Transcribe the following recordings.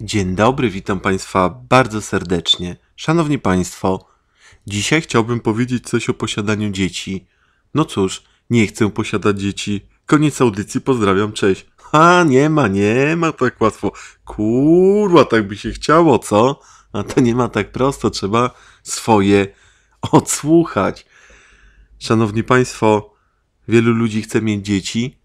Dzień dobry, witam Państwa bardzo serdecznie. Szanowni Państwo, dzisiaj chciałbym powiedzieć coś o posiadaniu dzieci. No cóż, nie chcę posiadać dzieci. Koniec audycji, pozdrawiam, cześć. A nie ma, nie ma tak łatwo. Kurwa, tak by się chciało, co? A to nie ma tak prosto, trzeba swoje odsłuchać. Szanowni Państwo, wielu ludzi chce mieć dzieci,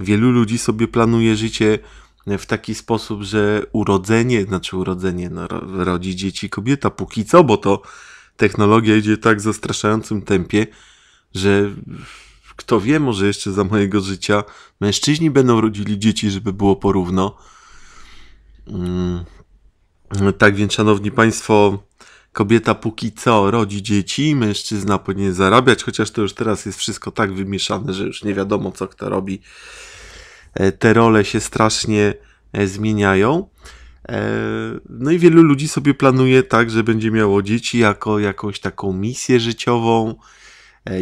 wielu ludzi sobie planuje życie w taki sposób, że urodzenie, znaczy urodzenie, no, rodzi dzieci kobieta póki co, bo to technologia idzie tak w zastraszającym tempie, że kto wie, może jeszcze za mojego życia mężczyźni będą rodzili dzieci, żeby było porówno. Mm. Tak więc, szanowni państwo, kobieta póki co rodzi dzieci, mężczyzna powinien zarabiać, chociaż to już teraz jest wszystko tak wymieszane, że już nie wiadomo, co kto robi. E, te role się strasznie e, zmieniają. E, no i wielu ludzi sobie planuje tak, że będzie miało dzieci jako jakąś taką misję życiową,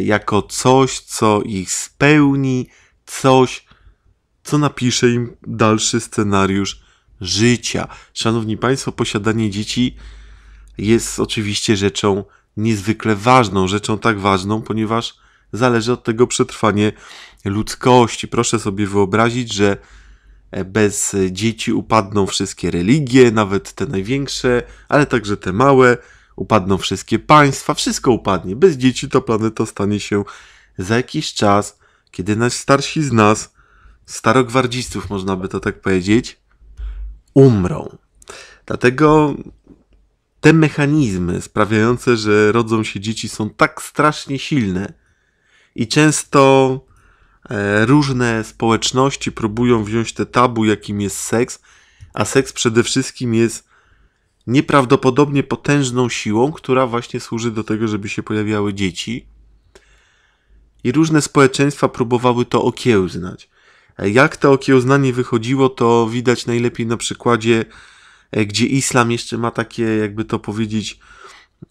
jako coś, co ich spełni, coś, co napisze im dalszy scenariusz życia. Szanowni Państwo, posiadanie dzieci jest oczywiście rzeczą niezwykle ważną, rzeczą tak ważną, ponieważ zależy od tego przetrwanie ludzkości. Proszę sobie wyobrazić, że e, bez dzieci upadną wszystkie religie, nawet te największe, ale także te małe, upadną wszystkie państwa, wszystko upadnie. Bez dzieci ta planeta stanie się za jakiś czas, kiedy najstarsi z nas, starogwardzistów można by to tak powiedzieć, umrą. Dlatego te mechanizmy sprawiające, że rodzą się dzieci są tak strasznie silne i często E, różne społeczności próbują wziąć te tabu, jakim jest seks, a seks przede wszystkim jest nieprawdopodobnie potężną siłą, która właśnie służy do tego, żeby się pojawiały dzieci. I różne społeczeństwa próbowały to okiełznać. E, jak to okiełznanie wychodziło, to widać najlepiej na przykładzie, e, gdzie islam jeszcze ma takie, jakby to powiedzieć,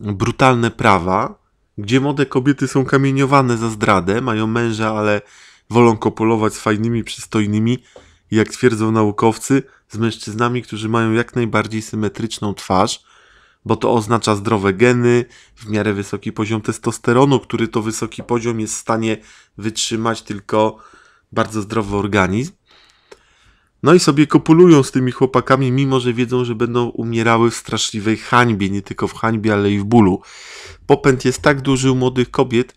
brutalne prawa, gdzie młode kobiety są kamieniowane za zdradę, mają męża, ale wolą kopulować z fajnymi, przystojnymi, jak twierdzą naukowcy, z mężczyznami, którzy mają jak najbardziej symetryczną twarz, bo to oznacza zdrowe geny, w miarę wysoki poziom testosteronu, który to wysoki poziom jest w stanie wytrzymać tylko bardzo zdrowy organizm. No i sobie kopulują z tymi chłopakami, mimo że wiedzą, że będą umierały w straszliwej hańbie, nie tylko w hańbie, ale i w bólu. Popęd jest tak duży u młodych kobiet,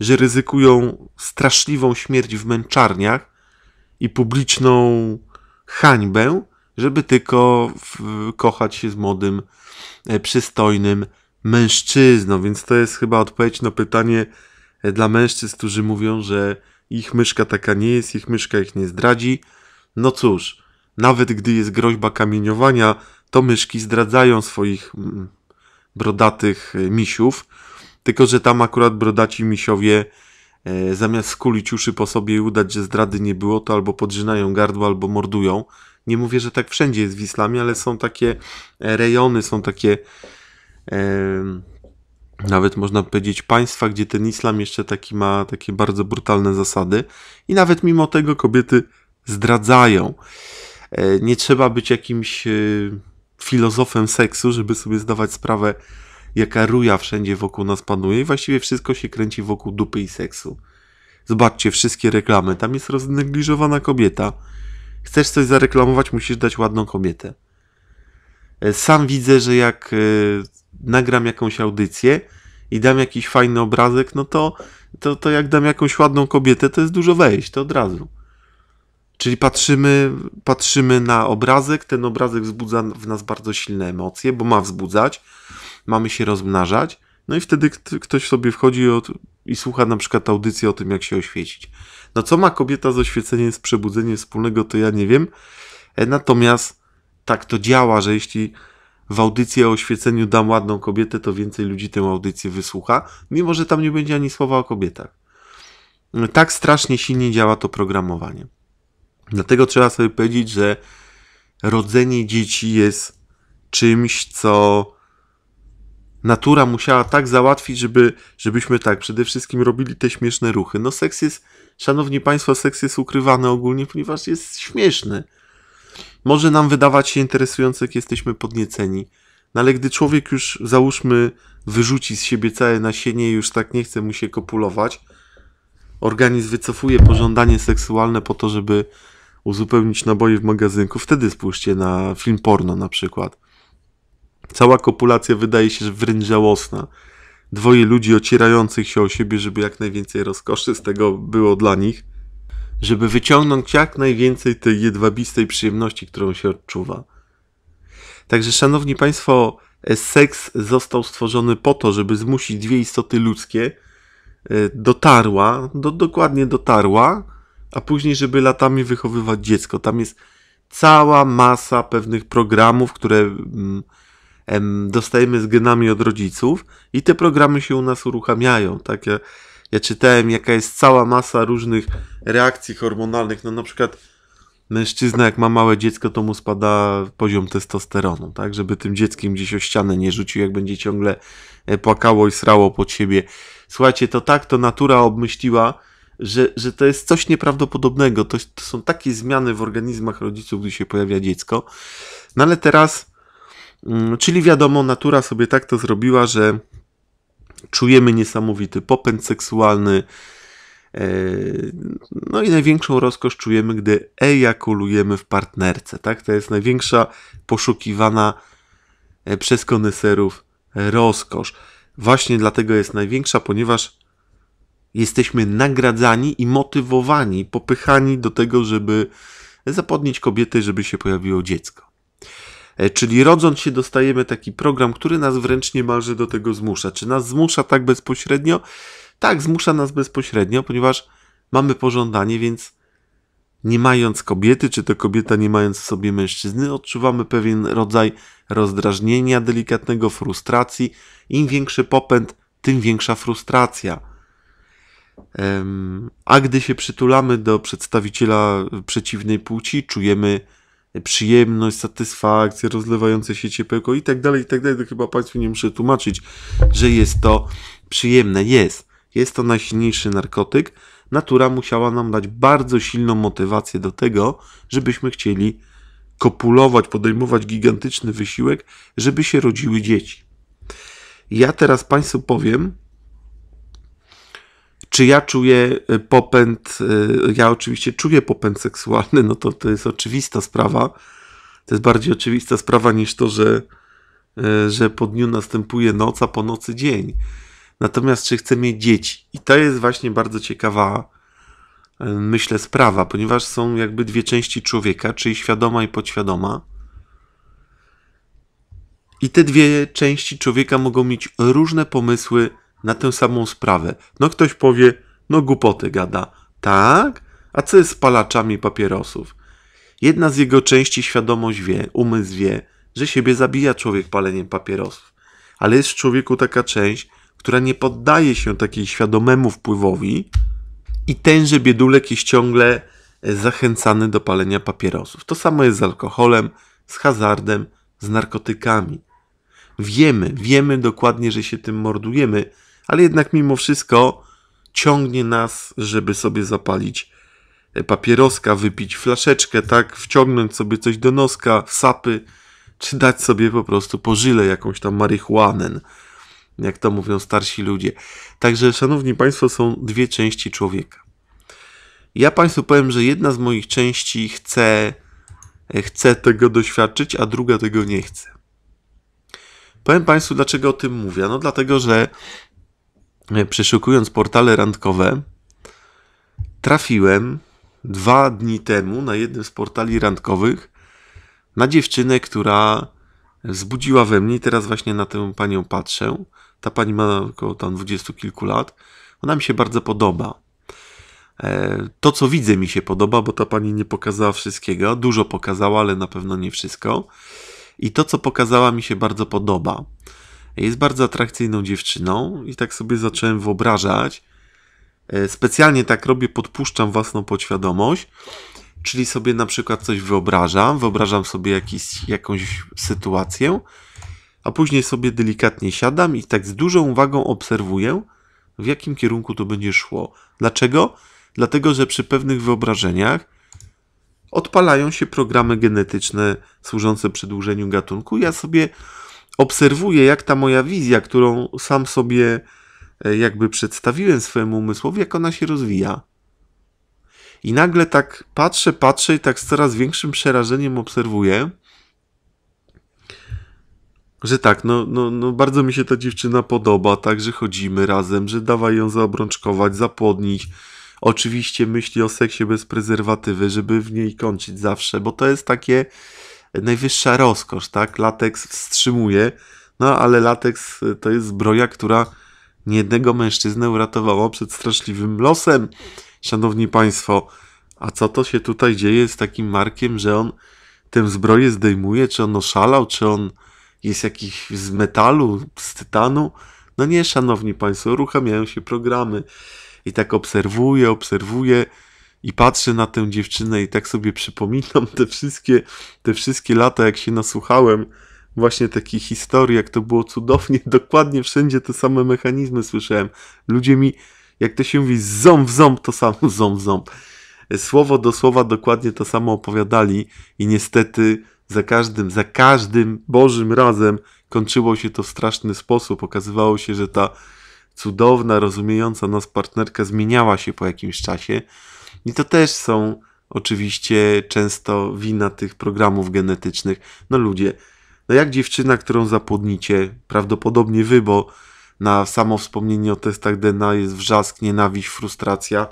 że ryzykują straszliwą śmierć w męczarniach i publiczną hańbę, żeby tylko kochać się z młodym, e, przystojnym mężczyzną. Więc to jest chyba odpowiedź na pytanie e, dla mężczyzn, którzy mówią, że ich myszka taka nie jest, ich myszka ich nie zdradzi. No cóż, nawet gdy jest groźba kamieniowania, to myszki zdradzają swoich mm, brodatych e, misiów tylko, że tam akurat brodaci misiowie e, zamiast skulić uszy po sobie i udać, że zdrady nie było, to albo podrzynają gardło, albo mordują. Nie mówię, że tak wszędzie jest w islamie, ale są takie e, rejony, są takie e, nawet można powiedzieć państwa, gdzie ten islam jeszcze taki ma takie bardzo brutalne zasady i nawet mimo tego kobiety zdradzają. E, nie trzeba być jakimś e, filozofem seksu, żeby sobie zdawać sprawę jaka ruja wszędzie wokół nas panuje i właściwie wszystko się kręci wokół dupy i seksu. Zobaczcie wszystkie reklamy, tam jest roznegliżowana kobieta. Chcesz coś zareklamować, musisz dać ładną kobietę. E, sam widzę, że jak e, nagram jakąś audycję i dam jakiś fajny obrazek, no to, to, to jak dam jakąś ładną kobietę, to jest dużo wejść, to od razu. Czyli patrzymy, patrzymy na obrazek, ten obrazek wzbudza w nas bardzo silne emocje, bo ma wzbudzać mamy się rozmnażać. No i wtedy ktoś sobie wchodzi od, i słucha na przykład audycji o tym, jak się oświecić. No co ma kobieta z oświeceniem, z przebudzeniem wspólnego, to ja nie wiem. E, natomiast tak to działa, że jeśli w audycję o oświeceniu dam ładną kobietę, to więcej ludzi tę audycję wysłucha, mimo że tam nie będzie ani słowa o kobietach. E, tak strasznie silnie działa to programowanie. Dlatego trzeba sobie powiedzieć, że rodzenie dzieci jest czymś, co natura musiała tak załatwić, żeby, żebyśmy tak przede wszystkim robili te śmieszne ruchy. No seks jest, szanowni państwo, seks jest ukrywany ogólnie, ponieważ jest śmieszny. Może nam wydawać się interesujące, jak jesteśmy podnieceni. No ale gdy człowiek już, załóżmy, wyrzuci z siebie całe nasienie i już tak nie chce mu się kopulować, organizm wycofuje pożądanie seksualne po to, żeby uzupełnić naboje w magazynku, wtedy spójrzcie na film porno na przykład. Cała kopulacja wydaje się wręcz żałosna. Dwoje ludzi ocierających się o siebie, żeby jak najwięcej rozkoszy z tego było dla nich, żeby wyciągnąć jak najwięcej tej jedwabistej przyjemności, którą się odczuwa. Także, szanowni państwo, seks został stworzony po to, żeby zmusić dwie istoty ludzkie, e, dotarła, do, dokładnie dotarła, a później, żeby latami wychowywać dziecko. Tam jest cała masa pewnych programów, które. Mm, dostajemy z genami od rodziców i te programy się u nas uruchamiają. Tak ja, ja czytałem, jaka jest cała masa różnych reakcji hormonalnych. No na przykład mężczyzna, jak ma małe dziecko, to mu spada poziom testosteronu, tak? Żeby tym dzieckiem gdzieś o ścianę nie rzucił, jak będzie ciągle e, płakało i srało pod siebie. Słuchajcie, to tak to natura obmyśliła, że, że to jest coś nieprawdopodobnego. To, to są takie zmiany w organizmach rodziców, gdy się pojawia dziecko. No ale teraz Mm, czyli wiadomo, natura sobie tak to zrobiła, że czujemy niesamowity popęd seksualny. E, no i największą rozkosz czujemy, gdy ejakulujemy w partnerce. Tak? To jest największa poszukiwana e, przez koneserów rozkosz. Właśnie dlatego jest największa, ponieważ jesteśmy nagradzani i motywowani, popychani do tego, żeby zapodnieć kobiety, żeby się pojawiło dziecko. E, czyli rodząc się dostajemy taki program, który nas wręcz niemalże do tego zmusza. Czy nas zmusza tak bezpośrednio? Tak, zmusza nas bezpośrednio, ponieważ mamy pożądanie, więc nie mając kobiety, czy to kobieta nie mając w sobie mężczyzny, odczuwamy pewien rodzaj rozdrażnienia delikatnego, frustracji. Im większy popęd, tym większa frustracja. A gdy się przytulamy do przedstawiciela przeciwnej płci, czujemy przyjemność, satysfakcję, rozlewające się ciepełko i tak dalej, i tak dalej. Chyba Państwu nie muszę tłumaczyć, że jest to przyjemne. Jest. Jest to najsilniejszy narkotyk. Natura musiała nam dać bardzo silną motywację do tego, żebyśmy chcieli kopulować, podejmować gigantyczny wysiłek, żeby się rodziły dzieci. Ja teraz Państwu powiem, czy ja czuję y, popęd, y, ja oczywiście czuję popęd seksualny, no to to jest oczywista sprawa. To jest bardziej oczywista sprawa niż to, że, y, że po dniu następuje noc, a po nocy dzień. Natomiast czy chcę mieć dzieci? I to jest właśnie bardzo ciekawa, myślę, sprawa, ponieważ są jakby dwie części człowieka, czyli świadoma i podświadoma. I te dwie części człowieka mogą mieć różne pomysły na tę samą sprawę. No ktoś powie, no głupoty gada. Tak? A co jest z palaczami papierosów? Jedna z jego części świadomość wie, umysł wie, że siebie zabija człowiek paleniem papierosów. Ale jest w człowieku taka część, która nie poddaje się takiej świadomemu wpływowi i tenże biedulek jest ciągle e, zachęcany do palenia papierosów. To samo jest z alkoholem, z hazardem, z narkotykami. Wiemy, wiemy dokładnie, że się tym mordujemy, ale jednak mimo wszystko ciągnie nas, żeby sobie zapalić e, papieroska, wypić flaszeczkę, tak, wciągnąć sobie coś do noska, sapy, czy dać sobie po prostu pożyle jakąś tam marihuanę, jak to mówią starsi ludzie. Także, szanowni państwo, są dwie części człowieka. Ja państwu powiem, że jedna z moich części chce, e, chce tego doświadczyć, a druga tego nie chce. Powiem państwu, dlaczego o tym mówię. No dlatego, że E, przeszukując portale randkowe, trafiłem dwa dni temu na jednym z portali randkowych na dziewczynę, która zbudziła we mnie. Teraz właśnie na tę panią patrzę. Ta pani ma około tam dwudziestu kilku lat. Ona mi się bardzo podoba. E, to, co widzę, mi się podoba, bo ta pani nie pokazała wszystkiego. Dużo pokazała, ale na pewno nie wszystko. I to, co pokazała, mi się bardzo podoba. Jest bardzo atrakcyjną dziewczyną i tak sobie zacząłem wyobrażać. E, specjalnie tak robię, podpuszczam własną podświadomość, czyli sobie na przykład coś wyobrażam, wyobrażam sobie jakiś, jakąś sytuację, a później sobie delikatnie siadam i tak z dużą uwagą obserwuję, w jakim kierunku to będzie szło. Dlaczego? Dlatego, że przy pewnych wyobrażeniach odpalają się programy genetyczne służące przedłużeniu gatunku. Ja sobie obserwuję, jak ta moja wizja, którą sam sobie e, jakby przedstawiłem swojemu umysłowi, jak ona się rozwija. I nagle tak patrzę, patrzę i tak z coraz większym przerażeniem obserwuję, że tak, no, no, no bardzo mi się ta dziewczyna podoba, tak, że chodzimy razem, że dawaj ją zaobrączkować, zapłodnić. Oczywiście myśli o seksie bez prezerwatywy, żeby w niej kończyć zawsze, bo to jest takie najwyższa rozkosz, tak? Lateks wstrzymuje, no ale lateks e, to jest zbroja, która niejednego mężczyznę uratowała przed straszliwym losem. Szanowni Państwo, a co to się tutaj dzieje z takim Markiem, że on tę zbroję zdejmuje? Czy on oszalał? Czy on jest jakiś z metalu, z tytanu? No nie, Szanowni Państwo, uruchamiają się programy. I tak obserwuję, obserwuję i patrzę na tę dziewczynę i tak sobie przypominam te wszystkie, te wszystkie lata, jak się nasłuchałem właśnie takich historii, jak to było cudownie, dokładnie wszędzie te same mechanizmy słyszałem. Ludzie mi, jak to się mówi, ząb w ząb, to samo ząb w ząb. Słowo do słowa dokładnie to samo opowiadali i niestety za każdym, za każdym Bożym razem kończyło się to w straszny sposób. Okazywało się, że ta cudowna, rozumiejąca nas partnerka zmieniała się po jakimś czasie i to też są oczywiście często wina tych programów genetycznych. No ludzie, no jak dziewczyna, którą zapłodnicie, prawdopodobnie wy, bo na samo wspomnienie o testach DNA jest wrzask, nienawiść, frustracja,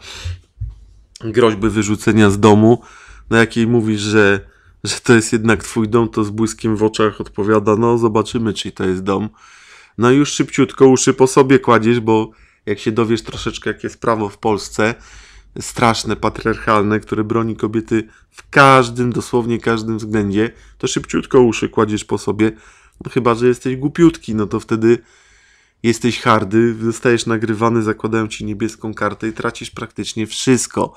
groźby wyrzucenia z domu, na no jakiej mówisz, że, że to jest jednak twój dom, to z błyskiem w oczach odpowiada, no zobaczymy, czy to jest dom. No i już szybciutko uszy po sobie kładziesz, bo jak się dowiesz troszeczkę, jakie jest prawo w Polsce, straszne, patriarchalne, które broni kobiety w każdym, dosłownie każdym względzie, to szybciutko uszy kładziesz po sobie, no chyba, że jesteś głupiutki, no to wtedy jesteś hardy, zostajesz nagrywany, zakładają ci niebieską kartę i tracisz praktycznie wszystko.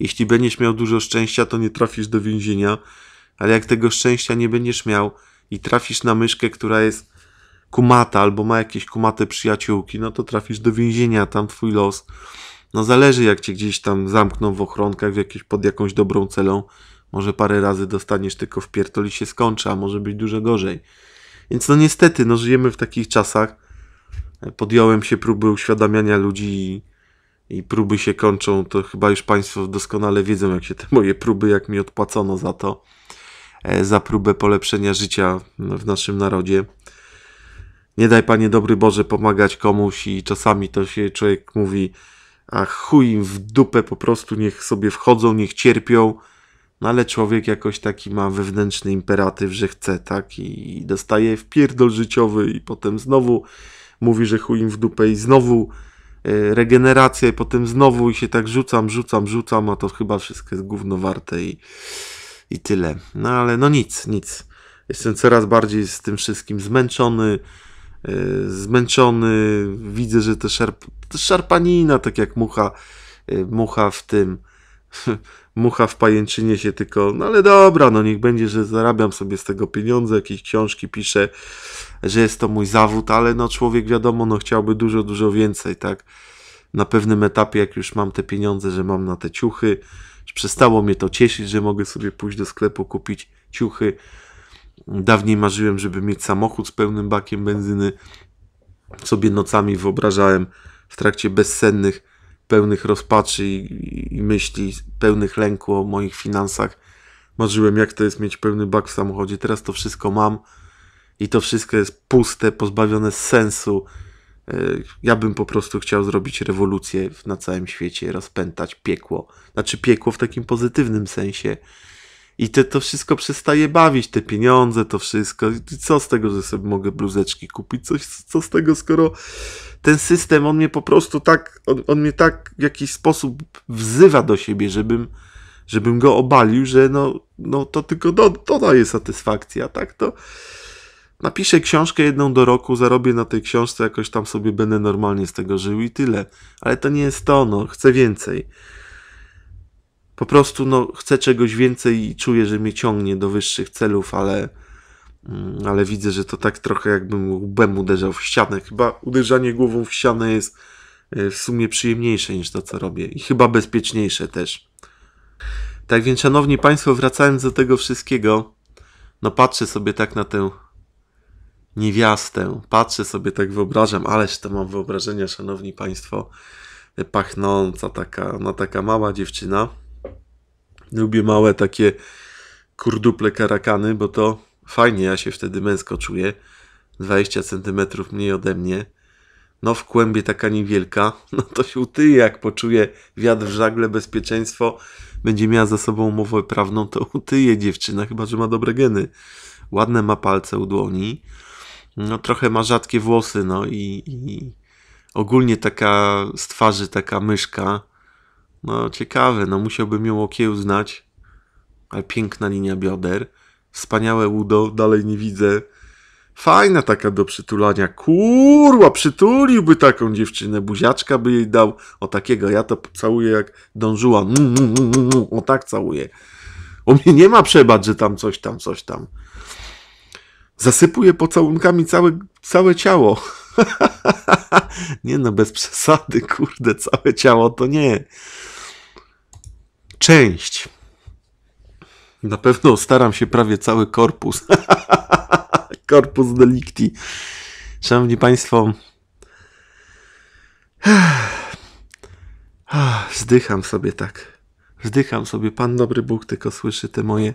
Jeśli będziesz miał dużo szczęścia, to nie trafisz do więzienia, ale jak tego szczęścia nie będziesz miał i trafisz na myszkę, która jest kumata albo ma jakieś kumate przyjaciółki, no to trafisz do więzienia, tam twój los no zależy jak cię gdzieś tam zamkną w ochronkach w jakieś, pod jakąś dobrą celą, może parę razy dostaniesz tylko w i się skończy, a może być dużo gorzej. Więc no niestety, no żyjemy w takich czasach. Podjąłem się próby uświadamiania ludzi i, i próby się kończą, to chyba już Państwo doskonale wiedzą jak się te moje próby, jak mi odpłacono za to, e, za próbę polepszenia życia w naszym narodzie. Nie daj Panie dobry Boże pomagać komuś i czasami to się człowiek mówi, a chuj im w dupę po prostu, niech sobie wchodzą, niech cierpią. No ale człowiek jakoś taki ma wewnętrzny imperatyw, że chce, tak? I dostaje wpierdol życiowy i potem znowu mówi, że chuj im w dupę i znowu e, regeneracja i potem znowu i się tak rzucam, rzucam, rzucam, a to chyba wszystko jest gówno warte i, i tyle. No ale no nic, nic. Jestem coraz bardziej z tym wszystkim zmęczony. Y, zmęczony, widzę, że te szarp, szarpanina, tak jak mucha, y, mucha w tym, mucha w pajęczynie się tylko, no ale dobra, no niech będzie, że zarabiam sobie z tego pieniądze, jakieś książki piszę, że jest to mój zawód, ale no człowiek wiadomo, no chciałby dużo, dużo więcej, tak? Na pewnym etapie, jak już mam te pieniądze, że mam na te ciuchy, przestało mnie to cieszyć, że mogę sobie pójść do sklepu kupić ciuchy, Dawniej marzyłem, żeby mieć samochód z pełnym bakiem benzyny. Sobie nocami wyobrażałem w trakcie bezsennych, pełnych rozpaczy i, i myśli, pełnych lęku o moich finansach. Marzyłem, jak to jest mieć pełny bak w samochodzie. Teraz to wszystko mam i to wszystko jest puste, pozbawione sensu. E, ja bym po prostu chciał zrobić rewolucję na całym świecie, rozpętać piekło. Znaczy piekło w takim pozytywnym sensie i te, to wszystko przestaje bawić, te pieniądze, to wszystko. Co z tego, że sobie mogę bluzeczki kupić? Coś, co z tego, skoro ten system, on mnie po prostu tak, on, on mnie tak w jakiś sposób wzywa do siebie, żebym, żebym go obalił, że no, no to tylko do, to daje satysfakcję, a tak to napiszę książkę jedną do roku, zarobię na tej książce, jakoś tam sobie będę normalnie z tego żył i tyle. Ale to nie jest to, no, chcę więcej po prostu no, chcę czegoś więcej i czuję, że mnie ciągnie do wyższych celów, ale, mm, ale widzę, że to tak trochę jakbym łbem uderzał w ścianę. Chyba uderzanie głową w ścianę jest e, w sumie przyjemniejsze niż to, co robię i chyba bezpieczniejsze też. Tak więc, szanowni Państwo, wracając do tego wszystkiego, no patrzę sobie tak na tę niewiastę, patrzę sobie tak, wyobrażam, ależ to mam wyobrażenia, szanowni Państwo, e, pachnąca taka, no taka mała dziewczyna Lubię małe takie kurduple karakany, bo to fajnie, ja się wtedy męsko czuję. 20 cm mniej ode mnie. No w kłębie taka niewielka, no to się utyje, jak poczuje wiatr w żagle, bezpieczeństwo, będzie miała za sobą umowę prawną, to utyje dziewczyna, chyba że ma dobre geny. Ładne ma palce u dłoni, no trochę ma rzadkie włosy, no i, i ogólnie taka z twarzy taka myszka, no ciekawe, no musiałbym ją okiełznać. Ale piękna linia bioder. Wspaniałe udo, dalej nie widzę. Fajna taka do przytulania. Kurwa, przytuliłby taką dziewczynę. Buziaczka by jej dał. O takiego, ja to całuję jak dążyła. O tak całuję. O mnie nie ma przebacz, że tam coś tam, coś tam. Zasypuje pocałunkami całe, całe ciało. nie no, bez przesady, kurde, całe ciało to nie. Część. Na pewno staram się prawie cały korpus. korpus delikti. Szanowni Państwo, ah, wzdycham sobie tak. Wzdycham sobie. Pan dobry Bóg tylko słyszy te moje,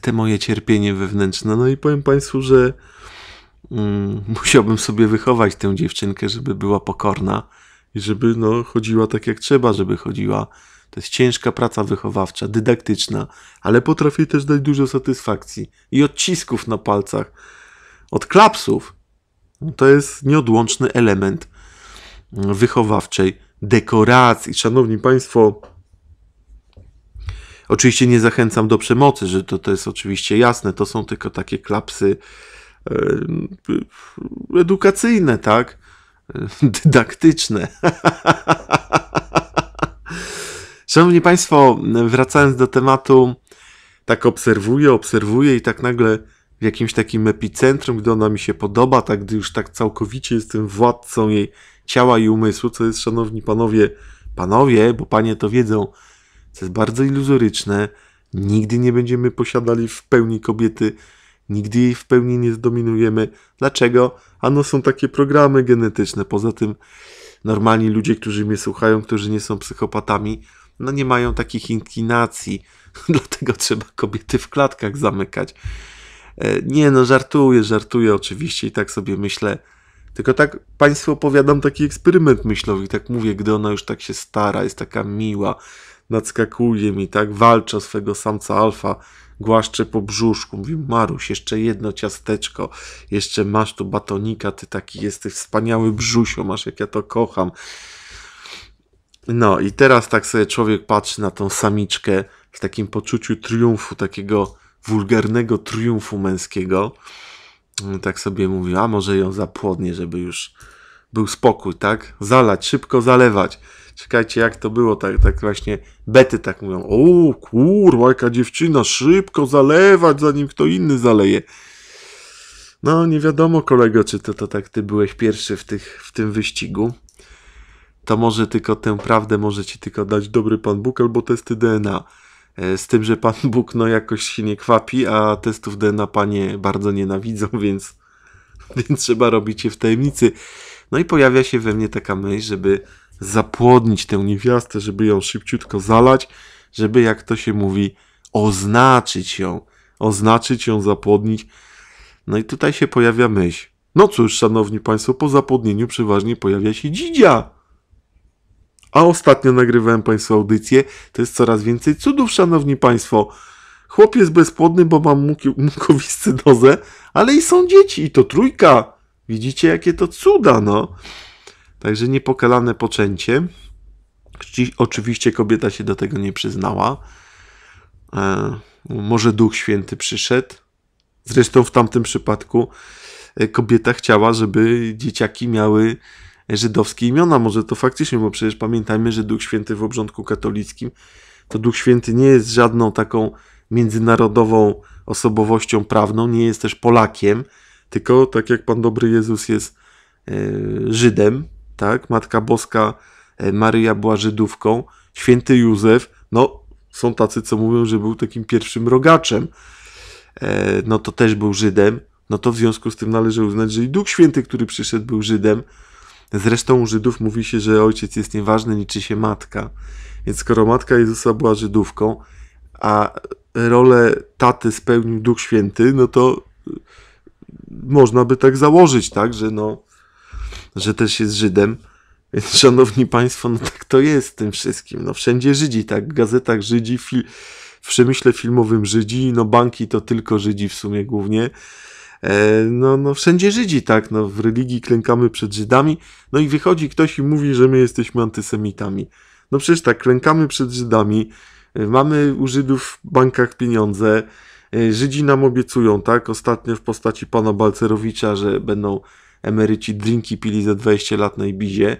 te moje cierpienie wewnętrzne. No i powiem Państwu, że mm, musiałbym sobie wychować tę dziewczynkę, żeby była pokorna i żeby no, chodziła tak jak trzeba, żeby chodziła to jest ciężka praca wychowawcza, dydaktyczna, ale potrafi też dać dużo satysfakcji i odcisków na palcach. Od klapsów no to jest nieodłączny element wychowawczej dekoracji. Szanowni Państwo, oczywiście nie zachęcam do przemocy, że to, to jest oczywiście jasne, to są tylko takie klapsy e, edukacyjne, tak? Dydaktyczne. Szanowni Państwo, wracając do tematu, tak obserwuję, obserwuję i tak nagle w jakimś takim epicentrum, gdy ona mi się podoba, tak gdy już tak całkowicie jestem władcą jej ciała i umysłu, co jest, szanowni panowie, panowie, bo panie to wiedzą, co jest bardzo iluzoryczne. Nigdy nie będziemy posiadali w pełni kobiety, nigdy jej w pełni nie zdominujemy. Dlaczego? Ano są takie programy genetyczne. Poza tym normalni ludzie, którzy mnie słuchają, którzy nie są psychopatami, no nie mają takich inklinacji, dlatego trzeba kobiety w klatkach zamykać. E, nie no, żartuję, żartuję oczywiście i tak sobie myślę. Tylko tak Państwu opowiadam taki eksperyment myślowy. Tak mówię, gdy ona już tak się stara, jest taka miła, nadskakuje mi, tak walczy o swego samca alfa, głaszcze po brzuszku. Mówi, Maruś, jeszcze jedno ciasteczko, jeszcze masz tu batonika, ty taki jesteś wspaniały brzusio, masz jak ja to kocham. No i teraz tak sobie człowiek patrzy na tą samiczkę w takim poczuciu triumfu, takiego wulgarnego triumfu męskiego. Mm, tak sobie mówi, a może ją zapłodnie, żeby już był spokój, tak? Zalać, szybko zalewać. Czekajcie, jak to było, tak, tak właśnie bety tak mówią. O kurwa, jaka dziewczyna, szybko zalewać, zanim kto inny zaleje. No, nie wiadomo, kolego, czy to, to tak ty byłeś pierwszy w, tych, w tym wyścigu to może tylko tę prawdę może ci tylko dać dobry Pan Bóg albo testy DNA. E, z tym, że Pan Bóg no jakoś się nie kwapi, a testów DNA Panie bardzo nienawidzą, więc, więc trzeba robić je w tajemnicy. No i pojawia się we mnie taka myśl, żeby zapłodnić tę niewiastę, żeby ją szybciutko zalać, żeby jak to się mówi, oznaczyć ją, oznaczyć ją, zapłodnić. No i tutaj się pojawia myśl. No cóż, szanowni państwo, po zapłodnieniu przeważnie pojawia się dzidzia. A ostatnio nagrywałem Państwu audycję. To jest coraz więcej cudów, szanowni Państwo. Chłopiec bezpłodny, bo mam muki- mukowiscydozę, ale i są dzieci, i to trójka. Widzicie, jakie to cuda, no. Także niepokalane poczęcie. Oczywiście kobieta się do tego nie przyznała. E, może Duch Święty przyszedł. Zresztą w tamtym przypadku e, kobieta chciała, żeby dzieciaki miały żydowskie imiona. Może to faktycznie, bo przecież pamiętajmy, że Duch Święty w obrządku katolickim to Duch Święty nie jest żadną taką międzynarodową osobowością prawną, nie jest też Polakiem, tylko tak jak Pan Dobry Jezus jest e, Żydem, tak? Matka Boska e, Maryja była Żydówką, święty Józef, no są tacy, co mówią, że był takim pierwszym rogaczem, e, no to też był Żydem, no to w związku z tym należy uznać, że i Duch Święty, który przyszedł, był Żydem, Zresztą u Żydów mówi się, że ojciec jest nieważny, liczy się matka. Więc skoro matka Jezusa była Żydówką, a rolę taty spełnił Duch Święty, no to y, można by tak założyć, tak, że no, że też jest Żydem. Więc szanowni państwo, no tak to jest w tym wszystkim. No wszędzie Żydzi, tak, w gazetach Żydzi, w przemyśle filmowym Żydzi, no banki to tylko Żydzi w sumie głównie. E, no, no wszędzie Żydzi, tak, no w religii klękamy przed Żydami, no i wychodzi ktoś i mówi, że my jesteśmy antysemitami. No przecież tak, klękamy przed Żydami, e, mamy u Żydów w bankach pieniądze, e, Żydzi nam obiecują, tak, ostatnio w postaci pana Balcerowicza, że będą emeryci drinki pili za 20 lat na Ibizie,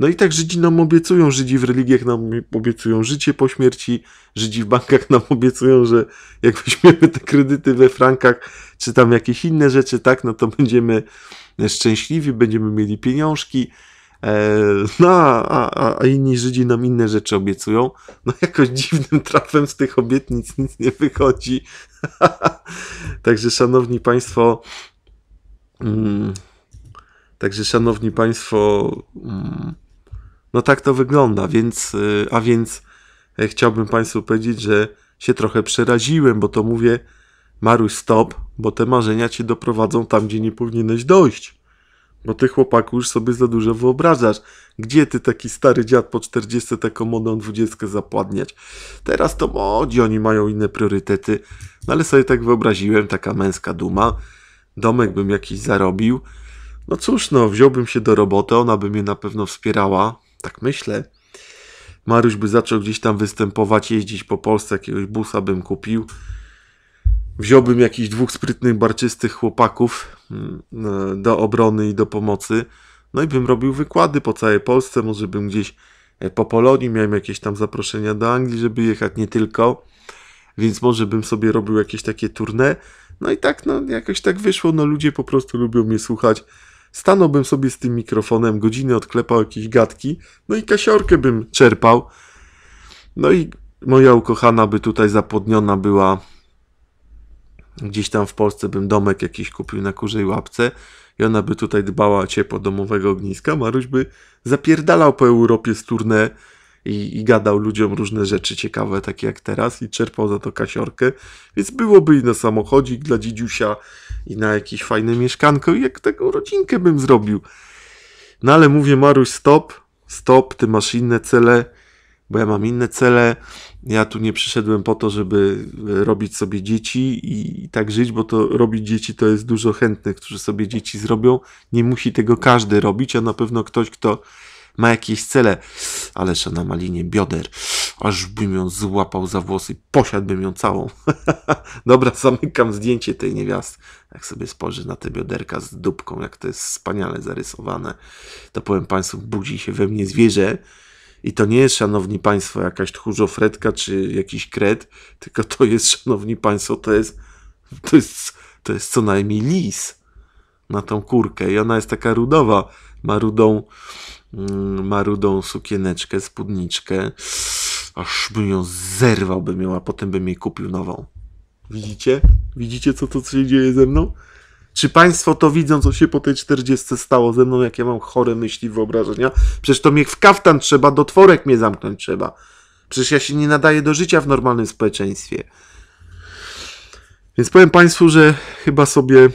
no i tak Żydzi nam obiecują, Żydzi w religiach nam obiecują życie po śmierci, Żydzi w bankach nam obiecują, że jak weźmiemy te kredyty we frankach, czy tam jakieś inne rzeczy, tak, no to będziemy szczęśliwi, będziemy mieli pieniążki, e, no, a, a, a, inni Żydzi nam inne rzeczy obiecują. No, jakoś dziwnym trafem z tych obietnic nic nie wychodzi. Także, szanowni państwo, mm, także, szanowni państwo, mm, no tak to wygląda, więc, y, a więc e, chciałbym Państwu powiedzieć, że się trochę przeraziłem, bo to mówię, Maruś, stop, bo te marzenia cię doprowadzą tam, gdzie nie powinieneś dojść. Bo ty chłopaku już sobie za dużo wyobrażasz. Gdzie ty taki stary dziad po 40 taką młodą 20 zapładniać? Teraz to młodzi, oni mają inne priorytety. No ale sobie tak wyobraziłem, taka męska duma. Domek bym jakiś zarobił. No cóż, no wziąłbym się do roboty, ona by mnie na pewno wspierała, tak myślę, Mariusz by zaczął gdzieś tam występować, jeździć po Polsce, jakiegoś busa bym kupił. Wziąłbym jakichś dwóch sprytnych, barczystych chłopaków mm, do obrony i do pomocy. No i bym robił wykłady po całej Polsce, może bym gdzieś e, po Polonii miałem jakieś tam zaproszenia do Anglii, żeby jechać nie tylko. Więc może bym sobie robił jakieś takie tournée. No i tak, no jakoś tak wyszło, no ludzie po prostu lubią mnie słuchać stanąłbym sobie z tym mikrofonem, godzinę odklepał jakieś gadki, no i kasiorkę bym czerpał. No i moja ukochana by tutaj zapodniona była. Gdzieś tam w Polsce bym domek jakiś kupił na kurzej łapce i ona by tutaj dbała o ciepło domowego ogniska. Maruś by zapierdalał po Europie z tournée i, i, gadał ludziom różne rzeczy ciekawe, takie jak teraz, i czerpał za to kasiorkę, więc byłoby i na samochodzik dla dzidziusia, i na jakieś fajne mieszkanko i jak taką rodzinkę bym zrobił. No ale mówię Maruś stop, stop, ty masz inne cele, bo ja mam inne cele. Ja tu nie przyszedłem po to, żeby e, robić sobie dzieci i tak żyć, bo to robić dzieci to jest dużo chętnych, którzy sobie dzieci zrobią. Nie musi tego każdy robić, a na pewno ktoś, kto ma jakieś cele. ale ona malinie, bioder. Aż bym ją złapał za włosy, posiadłbym ją całą. Dobra, zamykam zdjęcie tej niewiasty. Jak sobie spojrzę na te bioderka z dupką, jak to jest wspaniale zarysowane, to powiem Państwu, budzi się we mnie zwierzę. I to nie jest, szanowni Państwo, jakaś tchórzofretka czy jakiś kred, tylko to jest, szanowni Państwo, to jest, to jest, to jest co najmniej lis na tą kurkę. I ona jest taka rudowa, ma rudą, Mm, ma rudą sukieneczkę, spódniczkę, aż bym ją zerwał, bym ją, a potem bym jej kupił nową. Widzicie? Widzicie, co to się dzieje ze mną? Czy państwo to widzą, co się po tej 40 stało ze mną, jakie ja mam chore myśli, wyobrażenia? Przecież to mnie w kaftan trzeba, do tworek mnie zamknąć trzeba. Przecież ja się nie nadaję do życia w normalnym społeczeństwie. Więc powiem państwu, że chyba sobie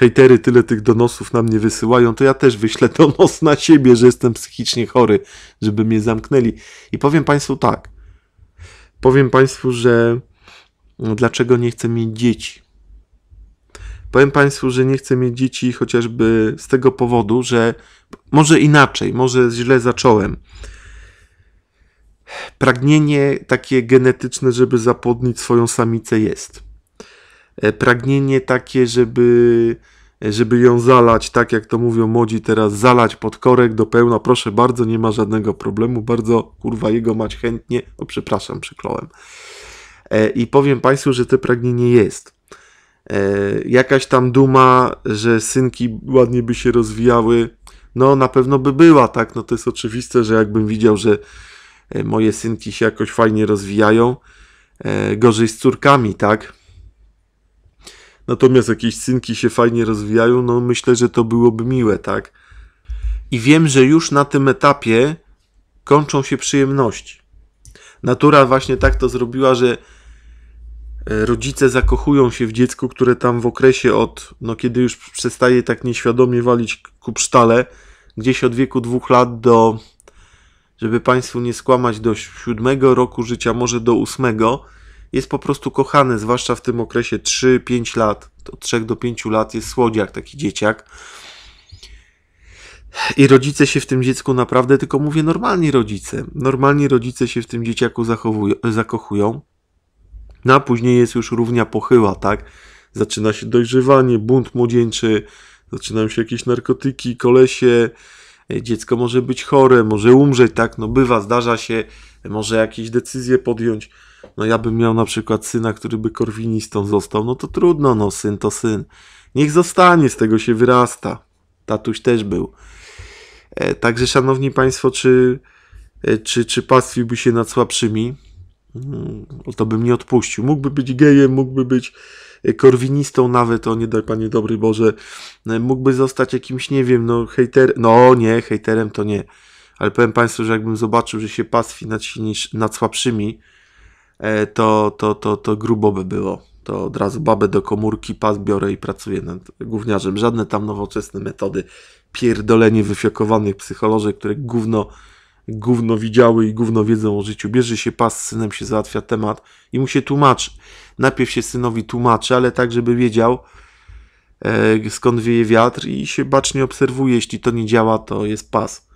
hejtery tyle tych donosów na mnie wysyłają, to ja też wyślę donos na siebie, że jestem psychicznie chory, żeby mnie zamknęli. I powiem Państwu tak. Powiem Państwu, że no, dlaczego nie chcę mieć dzieci. Powiem Państwu, że nie chcę mieć dzieci chociażby z tego powodu, że może inaczej, może źle zacząłem. Pragnienie takie genetyczne, żeby zapłodnić swoją samicę jest. E, pragnienie takie, żeby, e, żeby ją zalać, tak jak to mówią młodzi teraz, zalać pod korek do pełna, proszę bardzo, nie ma żadnego problemu, bardzo kurwa jego mać chętnie, o przepraszam, przykląłem. E, I powiem Państwu, że to pragnienie jest. Jakaś tam duma, że synki ładnie by się rozwijały, no na pewno by była, tak, no to jest oczywiste, że jakbym widział, że moje synki się jakoś fajnie rozwijają, gorzej z córkami, tak, Natomiast jakieś synki się fajnie rozwijają, no myślę, że to byłoby miłe, tak? I wiem, że już na tym etapie kończą się przyjemności. Natura właśnie tak to zrobiła, że e, rodzice zakochują się w dziecku, które tam w okresie od, no kiedy już przestaje tak nieświadomie walić ku psztale, gdzieś od wieku dwóch lat do, żeby Państwu nie skłamać, do siódmego roku życia, może do ósmego, jest po prostu kochany, zwłaszcza w tym okresie 3-5 lat. Od 3 do 5 lat jest słodziak, taki dzieciak. I rodzice się w tym dziecku naprawdę, tylko mówię normalni rodzice, normalni rodzice się w tym dzieciaku zachowują, zakochują. No a później jest już równia pochyła, tak? Zaczyna się dojrzewanie, bunt młodzieńczy, zaczynają się jakieś narkotyki, kolesie, e, dziecko może być chore, może umrzeć, tak? No bywa, zdarza się, może jakieś decyzje podjąć. No ja bym miał na przykład syna, który by korwinistą został, no to trudno, no syn to syn. Niech zostanie, z tego się wyrasta. Tatuś też był. E, także szanowni państwo, czy, e, czy, czy pastwiłby się nad słabszymi? Hmm, to bym nie odpuścił. Mógłby być gejem, mógłby być e, korwinistą nawet, o nie daj Panie dobry Boże, e, mógłby zostać jakimś, nie wiem, no hejterem, no nie, hejterem to nie ale powiem Państwu, że jakbym zobaczył, że się pastwi nad, silniejsz, nad słabszymi, e, to, to, to, to grubo by było. To od razu babę do komórki, pas biorę i pracuję nad gówniarzem. Żadne tam nowoczesne metody, pierdolenie wyfiokowanych psycholożek, które gówno, gówno widziały i gówno wiedzą o życiu. Bierze się pas, z synem się załatwia temat i mu się tłumaczy. Najpierw się synowi tłumaczy, ale tak, żeby wiedział, e, skąd wieje wiatr i się bacznie obserwuje. Jeśli to nie działa, to jest pas.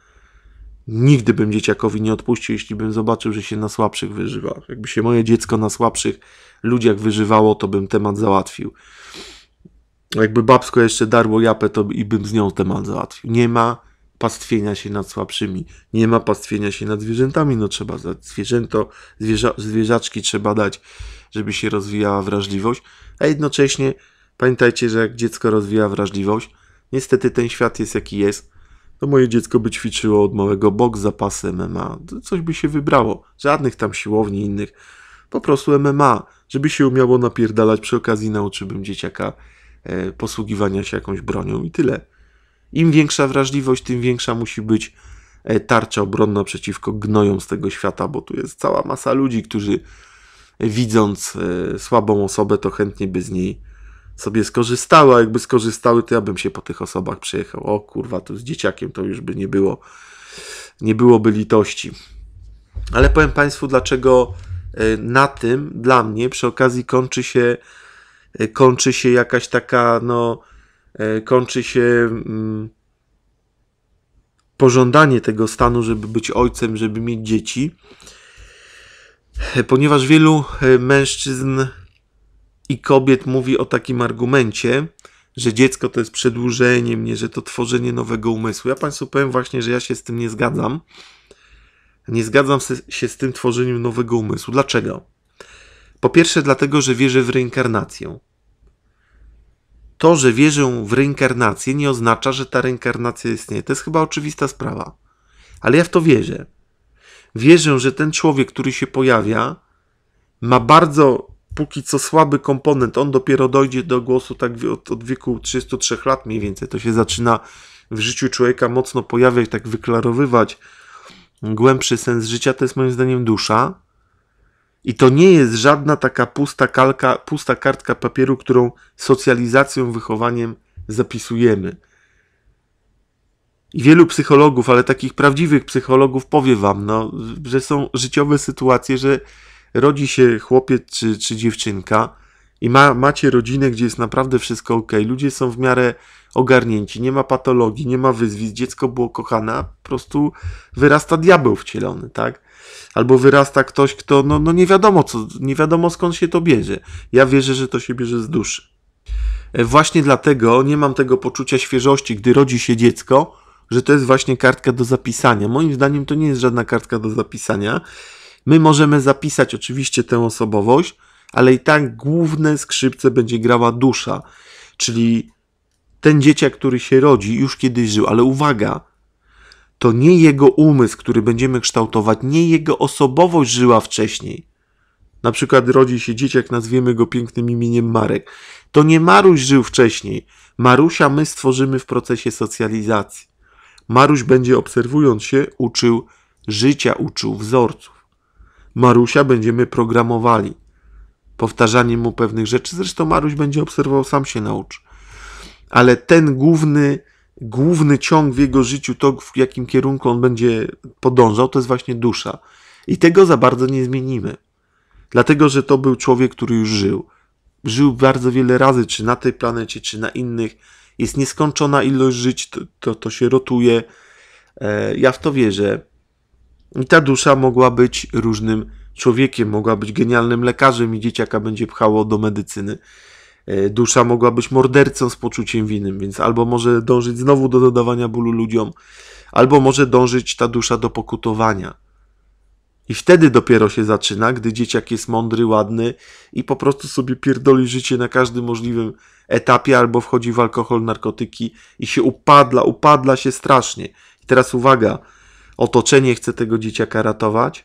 Nigdy bym dzieciakowi nie odpuścił, jeśli bym zobaczył, że się na słabszych wyżywa. Jakby się moje dziecko na słabszych ludziach wyżywało, to bym temat załatwił. Jakby babsko jeszcze darło japę, to i bym z nią temat załatwił. Nie ma pastwienia się nad słabszymi. Nie ma pastwienia się nad zwierzętami. No trzeba dać zwierzęto, zwierza, zwierzaczki trzeba dać, żeby się rozwijała wrażliwość. A jednocześnie pamiętajcie, że jak dziecko rozwija wrażliwość, niestety ten świat jest jaki jest to moje dziecko by ćwiczyło od małego bok za pasy MMA. Coś by się wybrało. Żadnych tam siłowni innych. Po prostu MMA. Żeby się umiało napierdalać. Przy okazji nauczyłbym dzieciaka e, posługiwania się jakąś bronią i tyle. Im większa wrażliwość, tym większa musi być e, tarcza obronna przeciwko gnojom z tego świata, bo tu jest cała masa ludzi, którzy e, widząc słabą osobę, to chętnie by z niej sobie skorzystała. Jakby skorzystały, to ja bym się po tych osobach przejechał. O kurwa, to z dzieciakiem to już by nie było, nie byłoby litości. Ale powiem Państwu, dlaczego e, na tym dla mnie przy okazji kończy się, e, kończy się jakaś taka, no, e, kończy się mm, pożądanie tego stanu, żeby być ojcem, żeby mieć dzieci ponieważ wielu mężczyzn i kobiet mówi o takim argumencie, że dziecko to jest przedłużenie mnie, że to tworzenie nowego umysłu. Ja Państwu powiem właśnie, że ja się z tym nie zgadzam. Nie zgadzam się z tym tworzeniem nowego umysłu. Dlaczego? Po pierwsze, dlatego, że wierzę w reinkarnację. To, że wierzę w reinkarnację, nie oznacza, że ta reinkarnacja istnieje. To jest chyba oczywista sprawa. Ale ja w to wierzę. Wierzę, że ten człowiek, który się pojawia, ma bardzo póki co słaby komponent. On dopiero dojdzie do głosu tak od, od wieku 33 lat mniej więcej. To się zaczyna w życiu człowieka mocno pojawiać, tak wyklarowywać głębszy sens życia. To jest moim zdaniem dusza. I to nie jest żadna taka pusta kalka, pusta kartka papieru, którą socjalizacją, wychowaniem zapisujemy. I wielu psychologów, ale takich prawdziwych psychologów powie wam, no, że są życiowe sytuacje, że rodzi się chłopiec czy, czy dziewczynka i ma, macie rodzinę, gdzie jest naprawdę wszystko ok, ludzie są w miarę ogarnięci, nie ma patologii, nie ma wyzwisk, dziecko było kochane, a po prostu wyrasta diabeł wcielony, tak? Albo wyrasta ktoś, kto, no, no nie wiadomo co, nie wiadomo skąd się to bierze. Ja wierzę, że to się bierze z duszy. E, właśnie dlatego nie mam tego poczucia świeżości, gdy rodzi się dziecko, że to jest właśnie kartka do zapisania. Moim zdaniem to nie jest żadna kartka do zapisania, My możemy zapisać oczywiście tę osobowość, ale i tak główne skrzypce będzie grała dusza, czyli ten dzieciak, który się rodzi, już kiedyś żył, ale uwaga, to nie jego umysł, który będziemy kształtować, nie jego osobowość żyła wcześniej. Na przykład rodzi się dzieciak, nazwiemy go pięknym imieniem Marek. To nie Maruś żył wcześniej. Marusia my stworzymy w procesie socjalizacji. Maruś będzie obserwując się uczył życia, uczył wzorców. Marusia będziemy programowali. Powtarzaniem mu pewnych rzeczy. Zresztą Maruś będzie obserwował, sam się nauczy. Ale ten główny, główny ciąg w jego życiu, to w jakim kierunku on będzie podążał, to jest właśnie dusza. I tego za bardzo nie zmienimy. Dlatego, że to był człowiek, który już żył. Żył bardzo wiele razy, czy na tej planecie, czy na innych. Jest nieskończona ilość żyć, to, to, to się rotuje. E, ja w to wierzę. I ta dusza mogła być różnym człowiekiem, mogła być genialnym lekarzem i dzieciaka będzie pchało do medycyny. E, dusza mogła być mordercą z poczuciem winy, więc albo może dążyć znowu do dodawania bólu ludziom, albo może dążyć ta dusza do pokutowania. I wtedy dopiero się zaczyna, gdy dzieciak jest mądry, ładny i po prostu sobie pierdoli życie na każdym możliwym etapie, albo wchodzi w alkohol, narkotyki i się upadla, upadla się strasznie. I teraz uwaga, otoczenie chce tego dzieciaka ratować,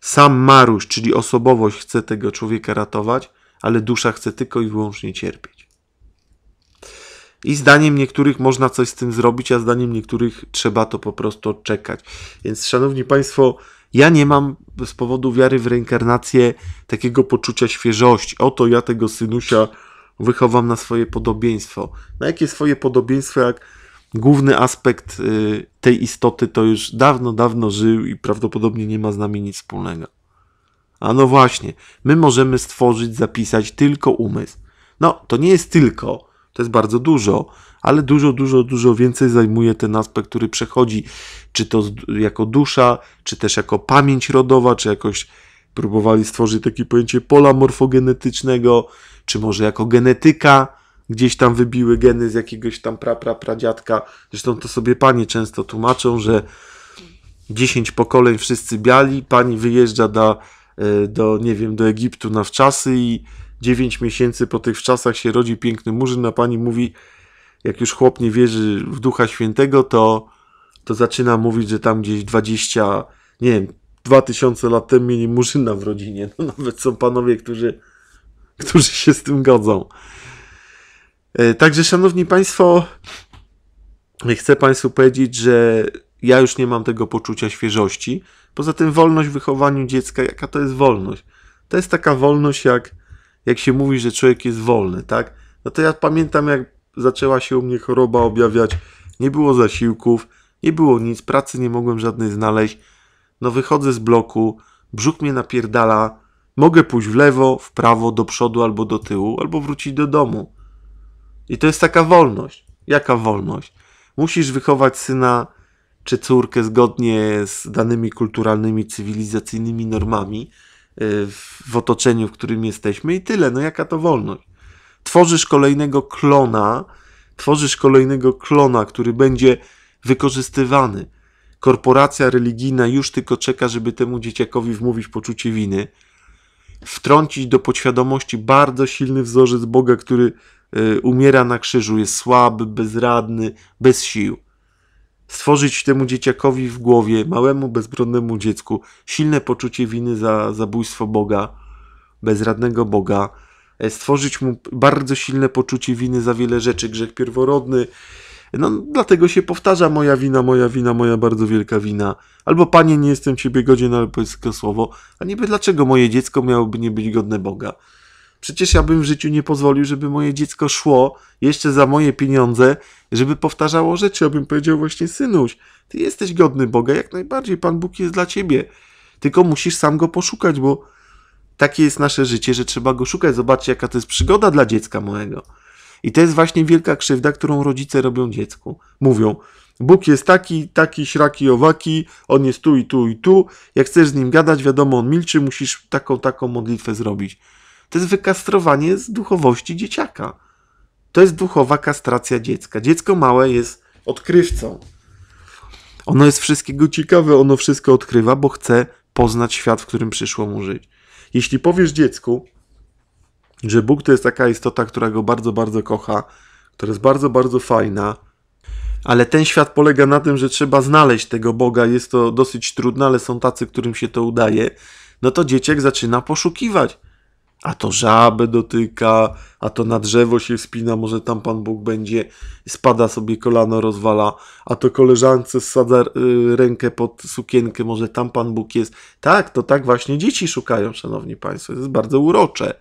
sam Maruś, czyli osobowość, chce tego człowieka ratować, ale dusza chce tylko i wyłącznie cierpieć. I zdaniem niektórych można coś z tym zrobić, a zdaniem niektórych trzeba to po prostu czekać. Więc, szanowni Państwo, ja nie mam z powodu wiary w reinkarnację takiego poczucia świeżości. Oto ja tego synusia wychowam na swoje podobieństwo. Na jakie swoje podobieństwo, jak główny aspekt y, tej istoty to już dawno, dawno żył i prawdopodobnie nie ma z nami nic wspólnego. A no właśnie, my możemy stworzyć, zapisać tylko umysł. No, to nie jest tylko, to jest bardzo dużo, ale dużo, dużo, dużo więcej zajmuje ten aspekt, który przechodzi, czy to jako dusza, czy też jako pamięć rodowa, czy jakoś próbowali stworzyć takie pojęcie pola morfogenetycznego, czy może jako genetyka, gdzieś tam wybiły geny z jakiegoś tam pra, pra, pradziadka. Zresztą to sobie panie często tłumaczą, że 10 pokoleń wszyscy biali, pani wyjeżdża do, e, do nie wiem, do Egiptu na wczasy i 9 miesięcy po tych wczasach się rodzi piękny murzyn, a pani mówi, jak już chłop nie wierzy w Ducha Świętego, to, to zaczyna mówić, że tam gdzieś 20, nie wiem, 2000 lat temu mieli murzyna w rodzinie. No, nawet są panowie, którzy, którzy się z tym godzą. E, także, szanowni państwo, chcę państwu powiedzieć, że ja już nie mam tego poczucia świeżości. Poza tym wolność w wychowaniu dziecka, jaka to jest wolność? To jest taka wolność, jak, jak się mówi, że człowiek jest wolny, tak? No to ja pamiętam, jak zaczęła się u mnie choroba objawiać, nie było zasiłków, nie było nic, pracy nie mogłem żadnej znaleźć. No wychodzę z bloku, brzuch mnie napierdala, mogę pójść w lewo, w prawo, do przodu albo do tyłu, albo wrócić do domu. I to jest taka wolność. Jaka wolność? Musisz wychować syna czy córkę zgodnie z danymi kulturalnymi, cywilizacyjnymi normami y, w otoczeniu, w którym jesteśmy i tyle. No jaka to wolność? Tworzysz kolejnego klona, tworzysz kolejnego klona, który będzie wykorzystywany. Korporacja religijna już tylko czeka, żeby temu dzieciakowi wmówić poczucie winy, wtrącić do podświadomości bardzo silny wzorzec Boga, który Y, umiera na krzyżu, jest słaby, bezradny, bez sił. Stworzyć temu dzieciakowi w głowie, małemu, bezbronnemu dziecku, silne poczucie winy za zabójstwo Boga, bezradnego Boga, e, stworzyć mu bardzo silne poczucie winy za wiele rzeczy, grzech pierworodny. No, dlatego się powtarza moja wina, moja wina, moja bardzo wielka wina. Albo panie, nie jestem ciebie godzien, ale polskie słowo. A niby dlaczego moje dziecko miałoby nie być godne Boga? Przecież ja bym w życiu nie pozwolił, żeby moje dziecko szło jeszcze za moje pieniądze, żeby powtarzało rzeczy. Ja bym powiedział właśnie, synuś, ty jesteś godny Boga, jak najbardziej, Pan Bóg jest dla ciebie. Tylko musisz sam go poszukać, bo takie jest nasze życie, że trzeba go szukać. Zobaczcie, jaka to jest przygoda dla dziecka mojego. I to jest właśnie wielka krzywda, którą rodzice robią dziecku. Mówią, Bóg jest taki, taki, śraki, owaki, on jest tu i tu i tu. Jak chcesz z nim gadać, wiadomo, on milczy, musisz taką, taką modlitwę zrobić. To jest wykastrowanie z duchowości dzieciaka. To jest duchowa kastracja dziecka. Dziecko małe jest odkrywcą. Ono jest wszystkiego ciekawe, ono wszystko odkrywa, bo chce poznać świat, w którym przyszło mu żyć. Jeśli powiesz dziecku, że Bóg to jest taka istota, która go bardzo, bardzo kocha, która jest bardzo, bardzo fajna, ale ten świat polega na tym, że trzeba znaleźć tego Boga. Jest to dosyć trudne, ale są tacy, którym się to udaje. No to dzieciak zaczyna poszukiwać a to żabę dotyka, a to na drzewo się wspina, może tam Pan Bóg będzie, spada sobie kolano, rozwala, a to koleżance sadza y, rękę pod sukienkę, może tam Pan Bóg jest. Tak, to tak właśnie dzieci szukają, Szanowni Państwo, to jest bardzo urocze.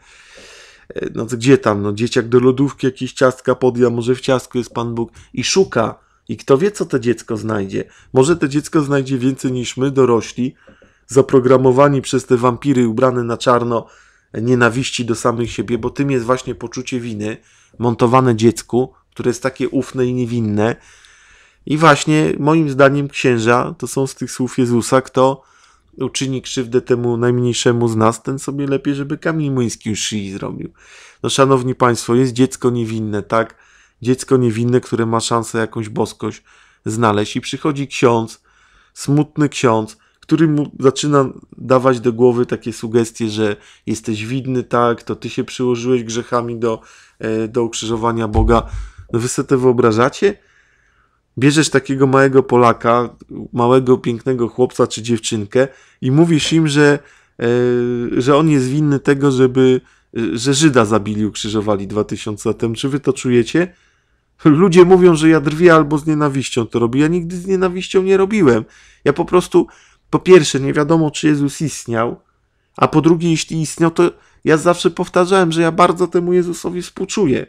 E, no to gdzie tam, no dzieciak do lodówki jakieś ciastka podja, może w ciastku jest Pan Bóg i szuka. I kto wie, co to dziecko znajdzie. Może to dziecko znajdzie więcej niż my, dorośli, zaprogramowani przez te wampiry ubrane na czarno, nienawiści do samych siebie, bo tym jest właśnie poczucie winy montowane dziecku, które jest takie ufne i niewinne. I właśnie moim zdaniem księża, to są z tych słów Jezusa, kto uczyni krzywdę temu najmniejszemu z nas, ten sobie lepiej, żeby kamień młyński szyi zrobił. No szanowni państwo, jest dziecko niewinne, tak? Dziecko niewinne, które ma szansę jakąś boskość znaleźć i przychodzi ksiądz, smutny ksiądz, który mu zaczyna dawać do głowy takie sugestie, że jesteś widny, tak, to ty się przyłożyłeś grzechami do, e, do ukrzyżowania Boga. No wy sobie to wyobrażacie? Bierzesz takiego małego Polaka, małego, pięknego chłopca czy dziewczynkę i mówisz im, że, e, że on jest winny tego, żeby, że Żyda zabili, ukrzyżowali 2000 lat temu. Czy wy to czujecie? Ludzie mówią, że ja drwię albo z nienawiścią to robię. Ja nigdy z nienawiścią nie robiłem. Ja po prostu po pierwsze, nie wiadomo, czy Jezus istniał, a po drugie, jeśli istniał, to ja zawsze powtarzałem, że ja bardzo temu Jezusowi współczuję,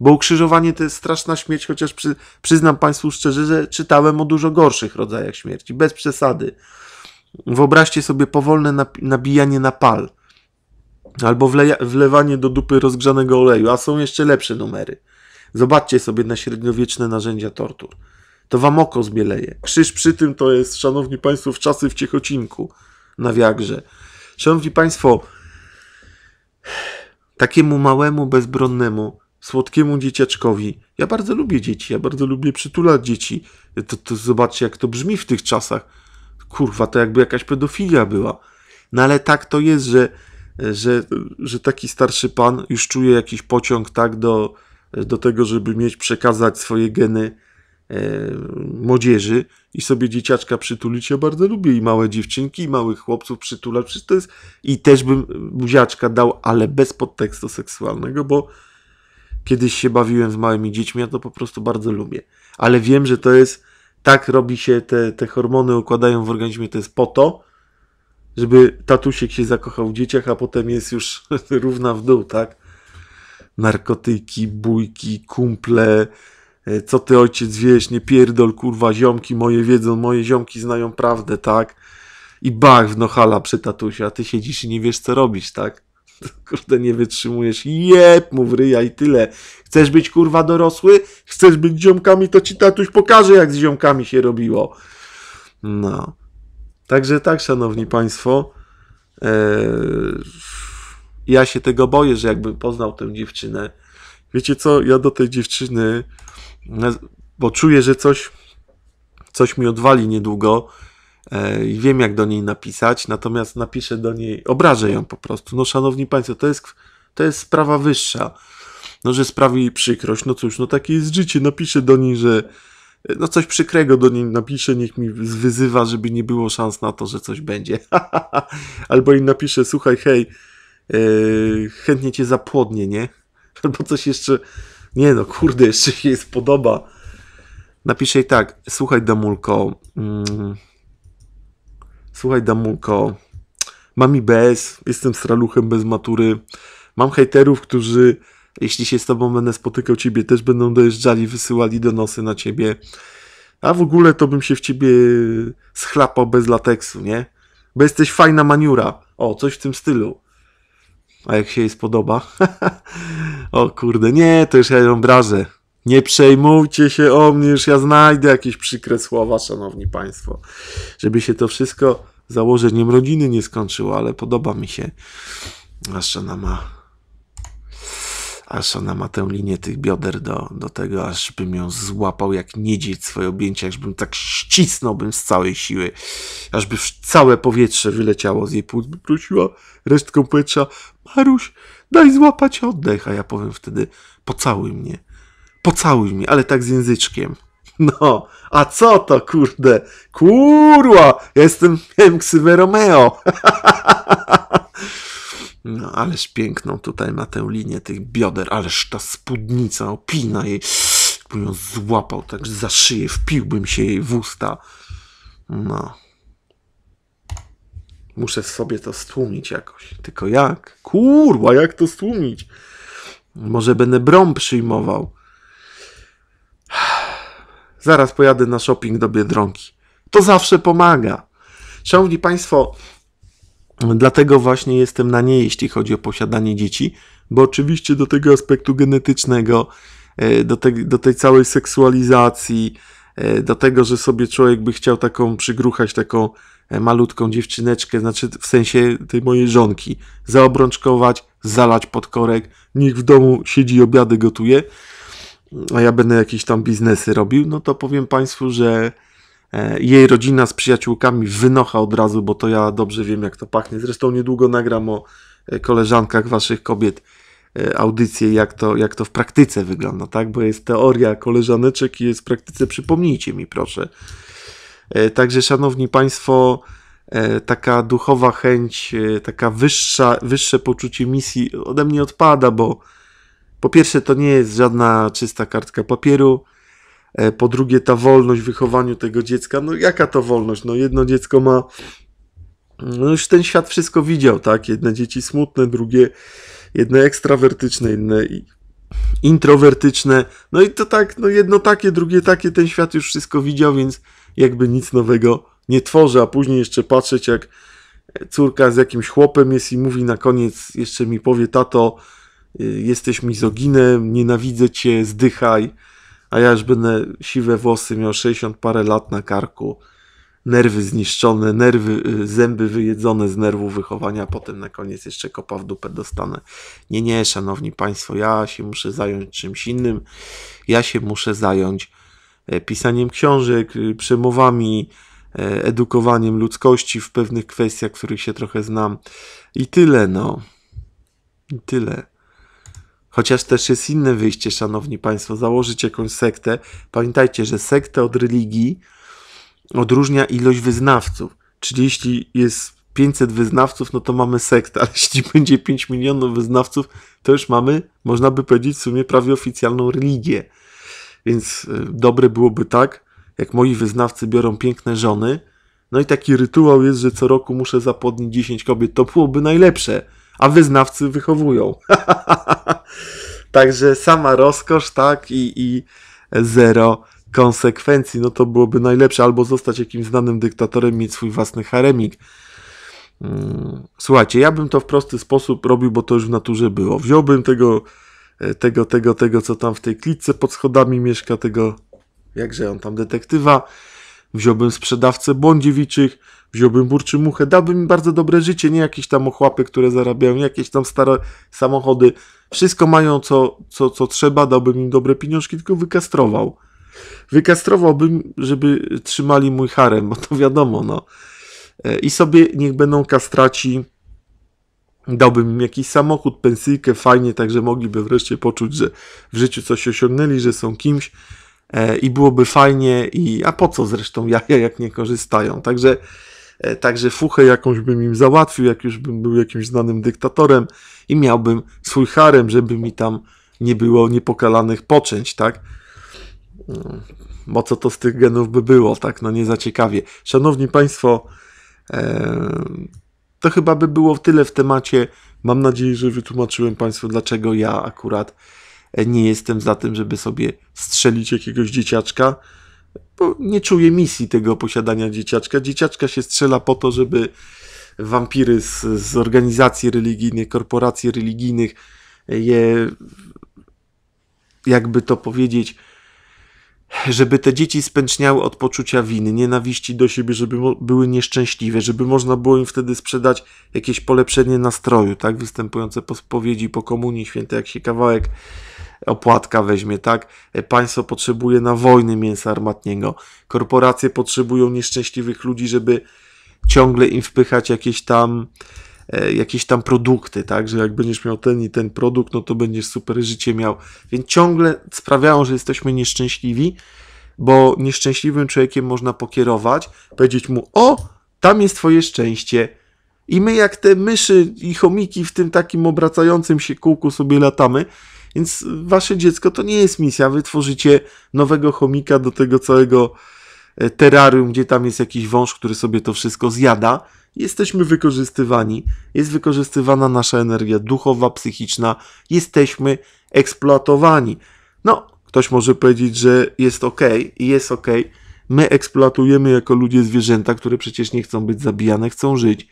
bo ukrzyżowanie to jest straszna śmierć, chociaż przy, przyznam Państwu szczerze, że czytałem o dużo gorszych rodzajach śmierci, bez przesady. Wyobraźcie sobie powolne nabijanie na pal albo wleja, wlewanie do dupy rozgrzanego oleju, a są jeszcze lepsze numery. Zobaczcie sobie na średniowieczne narzędzia tortur to wam oko zbieleje. Krzyż przy tym to jest, szanowni państwo, w czasy w Ciechocinku na Wiagrze. Szanowni państwo, takiemu małemu, bezbronnemu, słodkiemu dzieciaczkowi, ja bardzo lubię dzieci, ja bardzo lubię przytulać dzieci, to, to zobaczcie jak to brzmi w tych czasach. Kurwa, to jakby jakaś pedofilia była. No ale tak to jest, że, że, że taki starszy pan już czuje jakiś pociąg tak do, do tego, żeby mieć przekazać swoje geny E, młodzieży i sobie dzieciaczka przytulić. Ja bardzo lubię i małe dziewczynki, i małych chłopców przytulać. Przecież to jest... I też bym buziaczka dał, ale bez podtekstu seksualnego, bo kiedyś się bawiłem z małymi dziećmi, ja to po prostu bardzo lubię. Ale wiem, że to jest... Tak robi się, te, te hormony układają w organizmie, to jest po to, żeby tatusiek się zakochał w dzieciach, a potem jest już równa w dół, tak? Narkotyki, bójki, kumple, E, co ty ojciec wieś, nie pierdol, kurwa, ziomki moje wiedzą, moje ziomki znają prawdę, tak? I bach w nohala przy tatusiu, a ty siedzisz i nie wiesz, co robisz, tak? Kurde, nie wytrzymujesz, jeb mu w ryja i tyle. Chcesz być, kurwa, dorosły? Chcesz być ziomkami, to ci tatuś pokaże, jak z ziomkami się robiło. No. Także tak, szanowni państwo, e, ja się tego boję, że jakbym poznał tę dziewczynę, Wiecie co, ja do tej dziewczyny bo czuję, że coś, coś mi odwali niedługo e, i wiem, jak do niej napisać, natomiast napiszę do niej, obrażę ją po prostu. No, szanowni państwo, to jest, to jest sprawa wyższa. No, że sprawi jej przykrość, no cóż, no takie jest życie. Napiszę do niej, że e, no coś przykrego do niej napiszę, niech mi wyzywa, żeby nie było szans na to, że coś będzie. Albo im napiszę, słuchaj, hej, yy, chętnie cię zapłodnie, nie? Albo coś jeszcze, nie no, kurde, jeszcze się jej spodoba. napisz jej tak, słuchaj Damulko, mm, słuchaj Damulko, mam IBS, jestem straluchem bez matury, mam hejterów, którzy jeśli się z tobą będę spotykał, ciebie też będą dojeżdżali, wysyłali donosy na ciebie. A w ogóle to bym się w ciebie schlapał bez lateksu, nie? Bo jesteś fajna maniura. O, coś w tym stylu. A jak się jej spodoba? o kurde, nie, to już ja ją brażę. Nie przejmujcie się o mnie, już ja znajdę jakieś przykre słowa, szanowni państwo. Żeby się to wszystko założeniem rodziny nie skończyło, ale podoba mi się. Nasza ma aż ona ma tę linię tych bioder do, do tego, aż bym ją złapał jak niedźwiedź swoje objęcia, ażbym tak ścisnął bym z całej siły, ażby całe powietrze wyleciało z jej płuc, by prosiła resztką powietrza, Maruś, daj złapać oddech, a ja powiem wtedy, pocałuj mnie, pocałuj mnie, ale tak z języczkiem. No, a co to kurde? Kurwa, jestem, wiem, Romeo. No, ależ piękną tutaj ma tę linię tych bioder, ależ ta spódnica opina jej, bym ją złapał tak za szyję, wpiłbym się jej w usta. No. Muszę sobie to stłumić jakoś. Tylko jak? Kurwa, jak to stłumić? Może będę brom przyjmował. Zaraz pojadę na shopping do Biedronki. To zawsze pomaga. Szanowni Państwo, Dlatego właśnie jestem na nie, jeśli chodzi o posiadanie dzieci, bo oczywiście do tego aspektu genetycznego, e, do, do tej całej seksualizacji, e, do tego, że sobie człowiek by chciał taką przygruchać, taką e, malutką dziewczyneczkę, znaczy w sensie tej mojej żonki, zaobrączkować, zalać pod korek, niech w domu siedzi, obiady gotuje, a ja będę jakieś tam biznesy robił, no to powiem Państwu, że E, jej rodzina z przyjaciółkami wynocha od razu, bo to ja dobrze wiem, jak to pachnie. Zresztą niedługo nagram o e, koleżankach waszych kobiet e, audycję, jak to, jak to w praktyce wygląda, tak? Bo jest teoria koleżaneczek i jest w praktyce, przypomnijcie mi proszę. Także, szanowni państwo, taka duchowa chęć, taka wyższa, wyższe poczucie misji ode mnie odpada, bo po pierwsze to nie jest żadna czysta kartka papieru, E, po drugie, ta wolność w wychowaniu tego dziecka. No jaka to wolność? No jedno dziecko ma. No już ten świat wszystko widział, tak? Jedne dzieci smutne, drugie, jedne ekstrawertyczne, inne introwertyczne. No i to tak, no jedno takie, drugie takie, ten świat już wszystko widział, więc jakby nic nowego nie tworzy, a później jeszcze patrzeć, jak córka z jakimś chłopem jest i mówi na koniec, jeszcze mi powie, tato, y, jesteś mizoginem, nienawidzę cię, zdychaj a ja już będę siwe włosy miał 60 parę lat na karku, nerwy zniszczone, nerwy, y, zęby wyjedzone z nerwu wychowania, a potem na koniec jeszcze kopa w dupę dostanę. Nie, nie, szanowni państwo, ja się muszę zająć czymś innym, ja się muszę zająć e, pisaniem książek, y, przemowami, e, edukowaniem ludzkości w pewnych kwestiach, których się trochę znam. I tyle, no. I tyle. Chociaż też jest inne wyjście, szanowni państwo, założyć jakąś sektę. Pamiętajcie, że sektę od religii odróżnia ilość wyznawców. Czyli jeśli jest 500 wyznawców, no to mamy sektę, ale jeśli będzie 5 milionów wyznawców, to już mamy, można by powiedzieć, w sumie prawie oficjalną religię. Więc y, dobre byłoby tak, jak moi wyznawcy biorą piękne żony, no i taki rytuał jest, że co roku muszę zapłodnić 10 kobiet. To byłoby najlepsze a wyznawcy wychowują. Także sama rozkosz, tak, i, i zero konsekwencji. No to byłoby najlepsze, albo zostać jakimś znanym dyktatorem, mieć swój własny haremik. Mm, słuchajcie, ja bym to w prosty sposób robił, bo to już w naturze było. Wziąłbym tego, e, tego, tego, tego, co tam w tej klitce pod schodami mieszka, tego, jakże on tam detektywa, wziąłbym sprzedawcę bądziewiczych, wziąłbym burczy muchę, dałby mi bardzo dobre życie, nie jakieś tam ochłapy, które zarabiają, nie jakieś tam stare samochody. Wszystko mają, co, co, co trzeba, dałbym im dobre pieniążki, tylko wykastrował. Wykastrowałbym, żeby trzymali mój harem, bo to wiadomo, no. E, I sobie niech będą kastraci, dałbym im jakiś samochód, pensyjkę, fajnie, tak że mogliby wreszcie poczuć, że w życiu coś osiągnęli, że są kimś, E, i byłoby fajnie, i a po co zresztą jaja, jak nie korzystają. Także, e, także fuchę jakąś bym im załatwił, jak już bym był jakimś znanym dyktatorem i miałbym swój harem, żeby mi tam nie było niepokalanych poczęć, tak? Mm, bo co to z tych genów by było, tak? No nie za ciekawie. Szanowni Państwo, e, to chyba by było tyle w temacie. Mam nadzieję, że wytłumaczyłem Państwu, dlaczego ja akurat nie jestem za tym, żeby sobie strzelić jakiegoś dzieciaczka, bo nie czuję misji tego posiadania dzieciaczka. Dzieciaczka się strzela po to, żeby wampiry z, z organizacji religijnych, korporacji religijnych je jakby to powiedzieć, żeby te dzieci spęczniały od poczucia winy, nienawiści do siebie, żeby były nieszczęśliwe, żeby można było im wtedy sprzedać jakieś polepszenie nastroju, tak, występujące po spowiedzi, po komunii świętej, jak się kawałek opłatka weźmie, tak? E, państwo potrzebuje na wojny mięsa armatniego. Korporacje potrzebują nieszczęśliwych ludzi, żeby ciągle im wpychać jakieś tam e, jakieś tam produkty, tak, że jak będziesz miał ten i ten produkt, no to będziesz super życie miał. Więc ciągle sprawiają, że jesteśmy nieszczęśliwi, bo nieszczęśliwym człowiekiem można pokierować, powiedzieć mu: O, tam jest twoje szczęście. I my, jak te myszy i chomiki w tym takim obracającym się kółku sobie latamy, więc wasze dziecko to nie jest misja. Wytworzycie nowego chomika do tego całego e, terrarium, gdzie tam jest jakiś wąż, który sobie to wszystko zjada. Jesteśmy wykorzystywani, jest wykorzystywana nasza energia duchowa, psychiczna, jesteśmy eksploatowani. No, ktoś może powiedzieć, że jest ok, i jest ok. My eksploatujemy jako ludzie zwierzęta, które przecież nie chcą być zabijane, chcą żyć.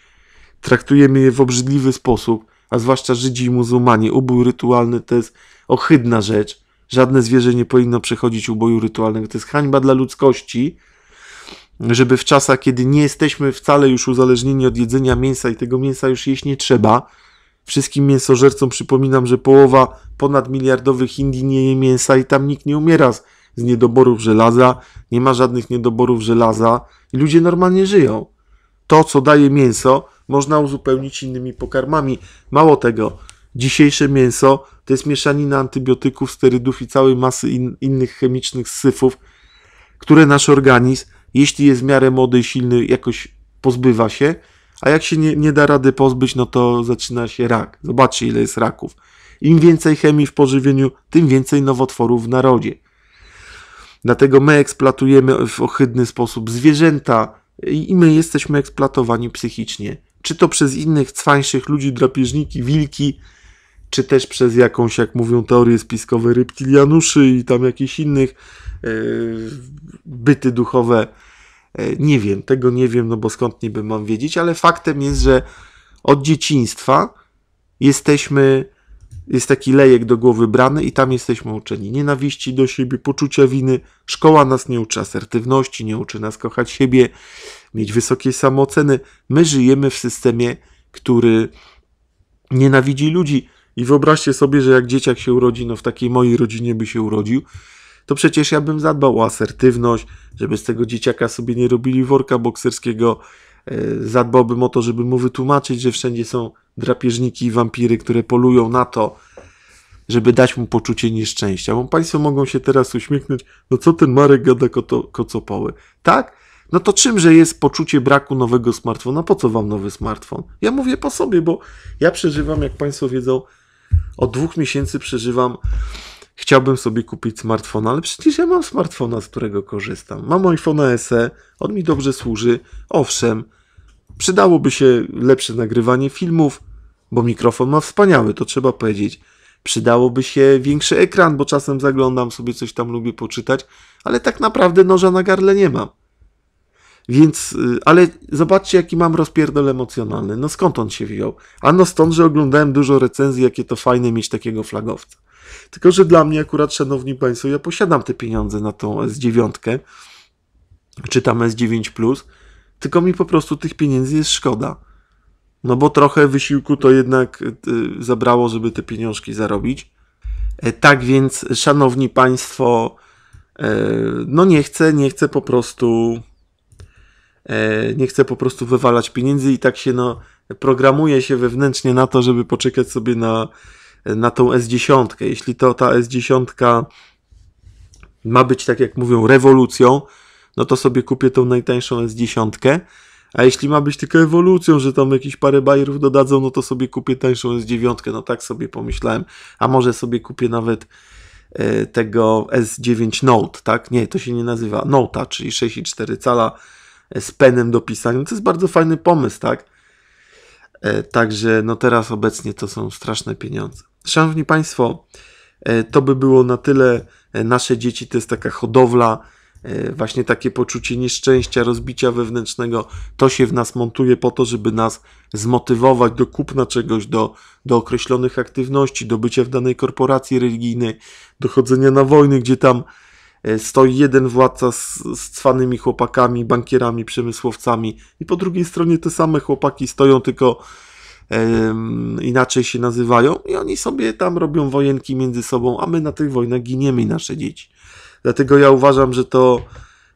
Traktujemy je w obrzydliwy sposób a zwłaszcza Żydzi i muzułmanie. Ubój rytualny to jest ohydna rzecz. Żadne zwierzę nie powinno przechodzić uboju rytualnego. To jest hańba dla ludzkości, żeby w czasach, kiedy nie jesteśmy wcale już uzależnieni od jedzenia mięsa i tego mięsa już jeść nie trzeba, wszystkim mięsożercom przypominam, że połowa ponad miliardowych Indii nie je mięsa i tam nikt nie umiera z niedoborów żelaza, nie ma żadnych niedoborów żelaza i ludzie normalnie żyją to, co daje mięso, można uzupełnić innymi pokarmami. Mało tego, dzisiejsze mięso to jest mieszanina antybiotyków, sterydów i całej masy in, innych chemicznych syfów, które nasz organizm, jeśli jest w miarę młody i silny, jakoś pozbywa się, a jak się nie, nie da rady pozbyć, no to zaczyna się rak. Zobaczcie, ile jest raków. Im więcej chemii w pożywieniu, tym więcej nowotworów w narodzie. Dlatego my eksploatujemy w ohydny sposób zwierzęta, i my jesteśmy eksploatowani psychicznie. Czy to przez innych cwańszych ludzi, drapieżniki, wilki, czy też przez jakąś, jak mówią teorie spiskowe, reptilianuszy i tam jakichś innych e, byty duchowe. E, nie wiem, tego nie wiem, no bo skąd niby mam wiedzieć, ale faktem jest, że od dzieciństwa jesteśmy jest taki lejek do głowy brany i tam jesteśmy uczeni nienawiści do siebie, poczucia winy. Szkoła nas nie uczy asertywności, nie uczy nas kochać siebie, mieć wysokiej samooceny. My żyjemy w systemie, który nienawidzi ludzi. I wyobraźcie sobie, że jak dzieciak się urodzi, no w takiej mojej rodzinie by się urodził, to przecież ja bym zadbał o asertywność, żeby z tego dzieciaka sobie nie robili worka bokserskiego, E, zadbałbym o to, żeby mu wytłumaczyć, że wszędzie są drapieżniki i wampiry, które polują na to, żeby dać mu poczucie nieszczęścia. Bo Państwo mogą się teraz uśmiechnąć, no co ten Marek gada koto, kocopoły. Tak? No to czymże jest poczucie braku nowego smartfona? Po co wam nowy smartfon? Ja mówię po sobie, bo ja przeżywam, jak Państwo wiedzą, od dwóch miesięcy przeżywam chciałbym sobie kupić smartfona, ale przecież ja mam smartfona, z którego korzystam. Mam iPhone SE, on mi dobrze służy, owszem, przydałoby się lepsze nagrywanie filmów, bo mikrofon ma wspaniały, to trzeba powiedzieć. Przydałoby się większy ekran, bo czasem zaglądam sobie coś tam, lubię poczytać, ale tak naprawdę noża na garle nie mam. Więc, y, ale zobaczcie, jaki mam rozpierdol emocjonalny. No skąd on się wziął? Ano stąd, że oglądałem dużo recenzji, jakie to fajne mieć takiego flagowca. Tylko, że dla mnie akurat, szanowni państwo, ja posiadam te pieniądze na tą S9, czy tam S9+, tylko mi po prostu tych pieniędzy jest szkoda. No bo trochę wysiłku to jednak y, zabrało, żeby te pieniążki zarobić. E, tak więc, szanowni państwo, e, no nie chcę, nie chcę po prostu e, nie chcę po prostu wywalać pieniędzy i tak się no programuje się wewnętrznie na to, żeby poczekać sobie na na tą S10. Jeśli to ta S10 ma być, tak jak mówią, rewolucją, no to sobie kupię tą najtańszą S10. A jeśli ma być tylko ewolucją, że tam jakieś parę bajerów dodadzą, no to sobie kupię tańszą S9. No tak sobie pomyślałem. A może sobie kupię nawet e, tego S9 Note, tak? Nie, to się nie nazywa Nota, czyli 6,4 cala e, z penem do pisania. No to jest bardzo fajny pomysł, tak? E, także no teraz obecnie to są straszne pieniądze. Szanowni Państwo, e, to by było na tyle. E, nasze dzieci to jest taka hodowla, e, właśnie takie poczucie nieszczęścia, rozbicia wewnętrznego. To się w nas montuje po to, żeby nas zmotywować do kupna czegoś, do, do określonych aktywności, do bycia w danej korporacji religijnej, do chodzenia na wojny, gdzie tam stoi jeden władca z, z cwanymi chłopakami, bankierami, przemysłowcami i po drugiej stronie te same chłopaki stoją tylko inaczej się nazywają i oni sobie tam robią wojenki między sobą, a my na tych wojnach giniemy i nasze dzieci. Dlatego ja uważam, że to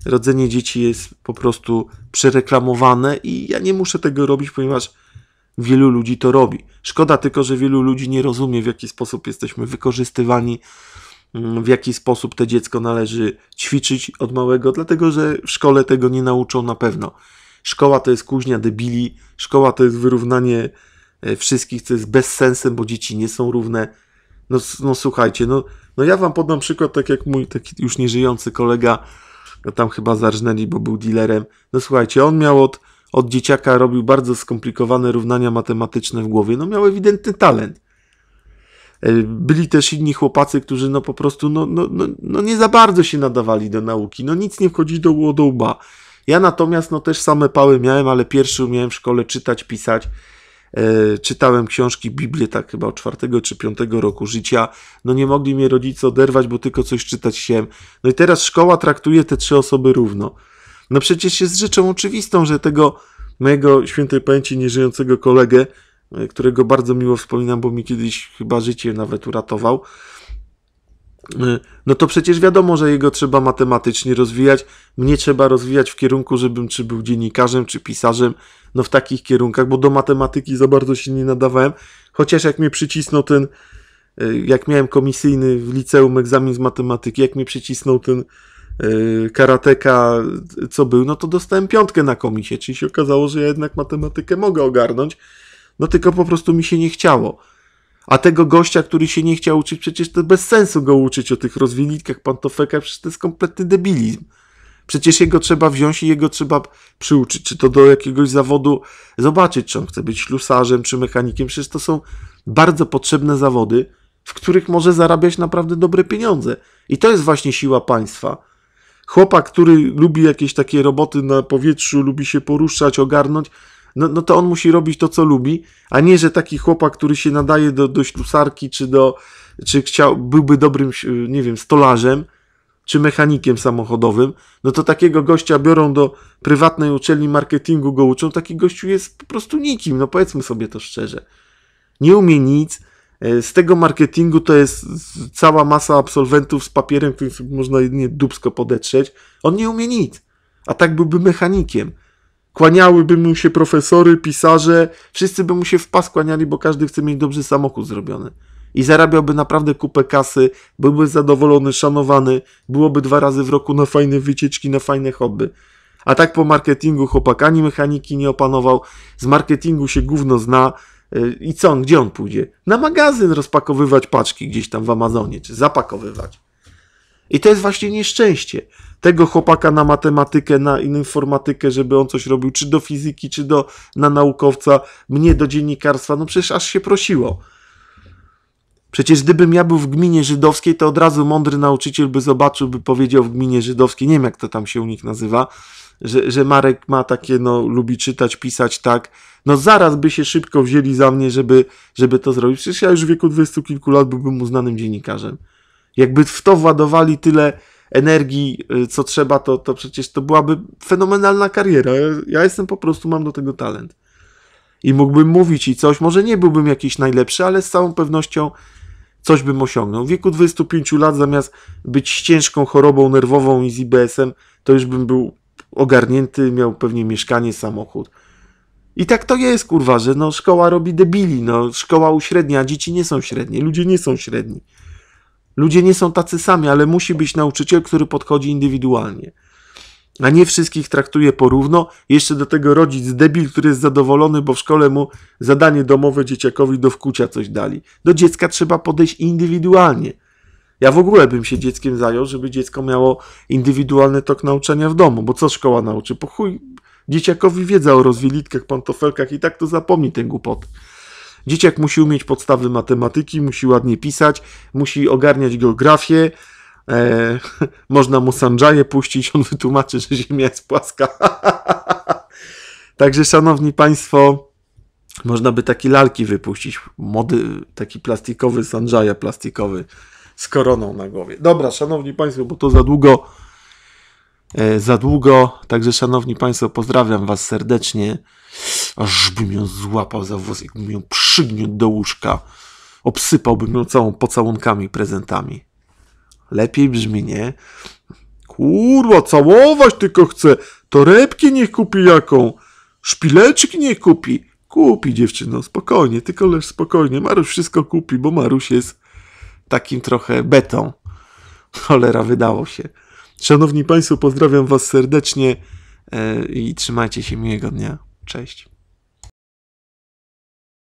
rodzenie dzieci jest po prostu przereklamowane i ja nie muszę tego robić, ponieważ wielu ludzi to robi. Szkoda tylko, że wielu ludzi nie rozumie, w jaki sposób jesteśmy wykorzystywani, mm, w jaki sposób to dziecko należy ćwiczyć od małego, dlatego że w szkole tego nie nauczą na pewno. Szkoła to jest kuźnia debili, szkoła to jest wyrównanie E, wszystkich, co jest bez bo dzieci nie są równe. No, no słuchajcie, no, no ja wam podam przykład, tak jak mój taki już nieżyjący kolega, no tam chyba zarżnęli, bo był dealerem. No słuchajcie, on miał od, od dzieciaka, robił bardzo skomplikowane równania matematyczne w głowie. No miał ewidentny talent. E, byli też inni chłopacy, którzy no po prostu no, no, no, no nie za bardzo się nadawali do nauki. No nic nie wchodzi do, do łba. Ja natomiast no też same pały miałem, ale pierwszy umiałem w szkole czytać, pisać. E, czytałem książki, Biblię, tak chyba od czwartego czy piątego roku życia. No nie mogli mnie rodzice oderwać, bo tylko coś czytać chciałem. No i teraz szkoła traktuje te trzy osoby równo. No przecież jest rzeczą oczywistą, że tego mojego świętej pamięci nieżyjącego kolegę, e, którego bardzo miło wspominam, bo mi kiedyś chyba życie nawet uratował, Y, no to przecież wiadomo, że jego trzeba matematycznie rozwijać. Mnie trzeba rozwijać w kierunku, żebym czy był dziennikarzem, czy pisarzem, no w takich kierunkach, bo do matematyki za bardzo się nie nadawałem. Chociaż jak mnie przycisnął ten, y, jak miałem komisyjny w liceum egzamin z matematyki, jak mnie przycisnął ten y, karateka, co był, no to dostałem piątkę na komisie, czyli się okazało, że ja jednak matematykę mogę ogarnąć, no tylko po prostu mi się nie chciało. A tego gościa, który się nie chciał uczyć, przecież to bez sensu go uczyć o tych rozwilitkach, pantofekach, przecież to jest kompletny debilizm. Przecież jego trzeba wziąć i jego trzeba przyuczyć, czy to do jakiegoś zawodu zobaczyć, czy on chce być ślusarzem, czy mechanikiem. Przecież to są bardzo potrzebne zawody, w których może zarabiać naprawdę dobre pieniądze. I to jest właśnie siła państwa. Chłopak, który lubi jakieś takie roboty na powietrzu, lubi się poruszać, ogarnąć, no, no to on musi robić to, co lubi, a nie, że taki chłopak, który się nadaje do, do ślusarki, czy do, czy chciał, byłby dobrym, e, nie wiem, stolarzem, czy mechanikiem samochodowym, no to takiego gościa biorą do prywatnej uczelni marketingu, go uczą, taki gościu jest po prostu nikim, no powiedzmy sobie to szczerze. Nie umie nic, e, z tego marketingu to jest cała masa absolwentów z papierem, którym można jedynie dubsko podetrzeć. On nie umie nic, a tak byłby mechanikiem. Kłaniałyby mu się profesory, pisarze, wszyscy by mu się w pas kłaniali, bo każdy chce mieć dobrze samochód zrobiony. I zarabiałby naprawdę kupę kasy, byłby zadowolony, szanowany, byłoby dwa razy w roku na fajne wycieczki, na fajne hobby. A tak po marketingu chłopak ani mechaniki nie opanował, z marketingu się gówno zna, y, i co on, gdzie on pójdzie? Na magazyn rozpakowywać paczki gdzieś tam w Amazonie, czy zapakowywać. I to jest właśnie nieszczęście tego chłopaka na matematykę, na informatykę, żeby on coś robił, czy do fizyki, czy do, na naukowca, mnie do dziennikarstwa, no przecież aż się prosiło. Przecież gdybym ja był w gminie żydowskiej, to od razu mądry nauczyciel by zobaczył, by powiedział w gminie żydowskiej, nie wiem jak to tam się u nich nazywa, że, że Marek ma takie, no, lubi czytać, pisać, tak. No zaraz by się szybko wzięli za mnie, żeby, żeby to zrobić. Przecież ja już w wieku dwudziestu kilku lat byłbym uznanym dziennikarzem. Jakby w to władowali tyle, energii, y, co trzeba, to, to przecież to byłaby fenomenalna kariera. Ja jestem po prostu, mam do tego talent. I mógłbym mówić i coś, może nie byłbym jakiś najlepszy, ale z całą pewnością coś bym osiągnął. W wieku 25 lat zamiast być ciężką chorobą nerwową i z IBS-em, to już bym był ogarnięty, miał pewnie mieszkanie, samochód. I tak to jest, kurwa, że no, szkoła robi debili, no, szkoła uśrednia, dzieci nie są średnie, ludzie nie są średni. Ludzie nie są tacy sami, ale musi być nauczyciel, który podchodzi indywidualnie. A nie wszystkich traktuje porówno. Jeszcze do tego rodzic debil, który jest zadowolony, bo w szkole mu zadanie domowe dzieciakowi do wkucia coś dali. Do dziecka trzeba podejść indywidualnie. Ja w ogóle bym się dzieckiem zajął, żeby dziecko miało indywidualny tok nauczania w domu, bo co szkoła nauczy? Po chuj dzieciakowi wiedza o rozwielitkach, pantofelkach i tak to zapomni ten głupot. Dzieciak musi umieć podstawy matematyki, musi ładnie pisać, musi ogarniać geografię. E, można mu sandżaje puścić, on wytłumaczy, że Ziemia jest płaska. Także, szanowni państwo, można by takie lalki wypuścić. Mody, taki plastikowy Sanjaya plastikowy z koroną na głowie. Dobra, szanowni państwo, bo to za długo. E, za długo. Także, szanowni państwo, pozdrawiam was serdecznie. Aż bym ją złapał za włos, jakbym ją przygniótł do łóżka. Obsypałbym ją całą pocałunkami i prezentami. Lepiej brzmi, nie? Kurwa, całować tylko chcę. Torebki niech kupi jaką. Szpileczki niech kupi. Kupi dziewczyno, spokojnie, tylko leż spokojnie. Maruś wszystko kupi, bo Maruś jest takim trochę betą. Cholera, wydało się. Szanowni Państwo, pozdrawiam Was serdecznie e, i trzymajcie się miłego dnia. Cześć.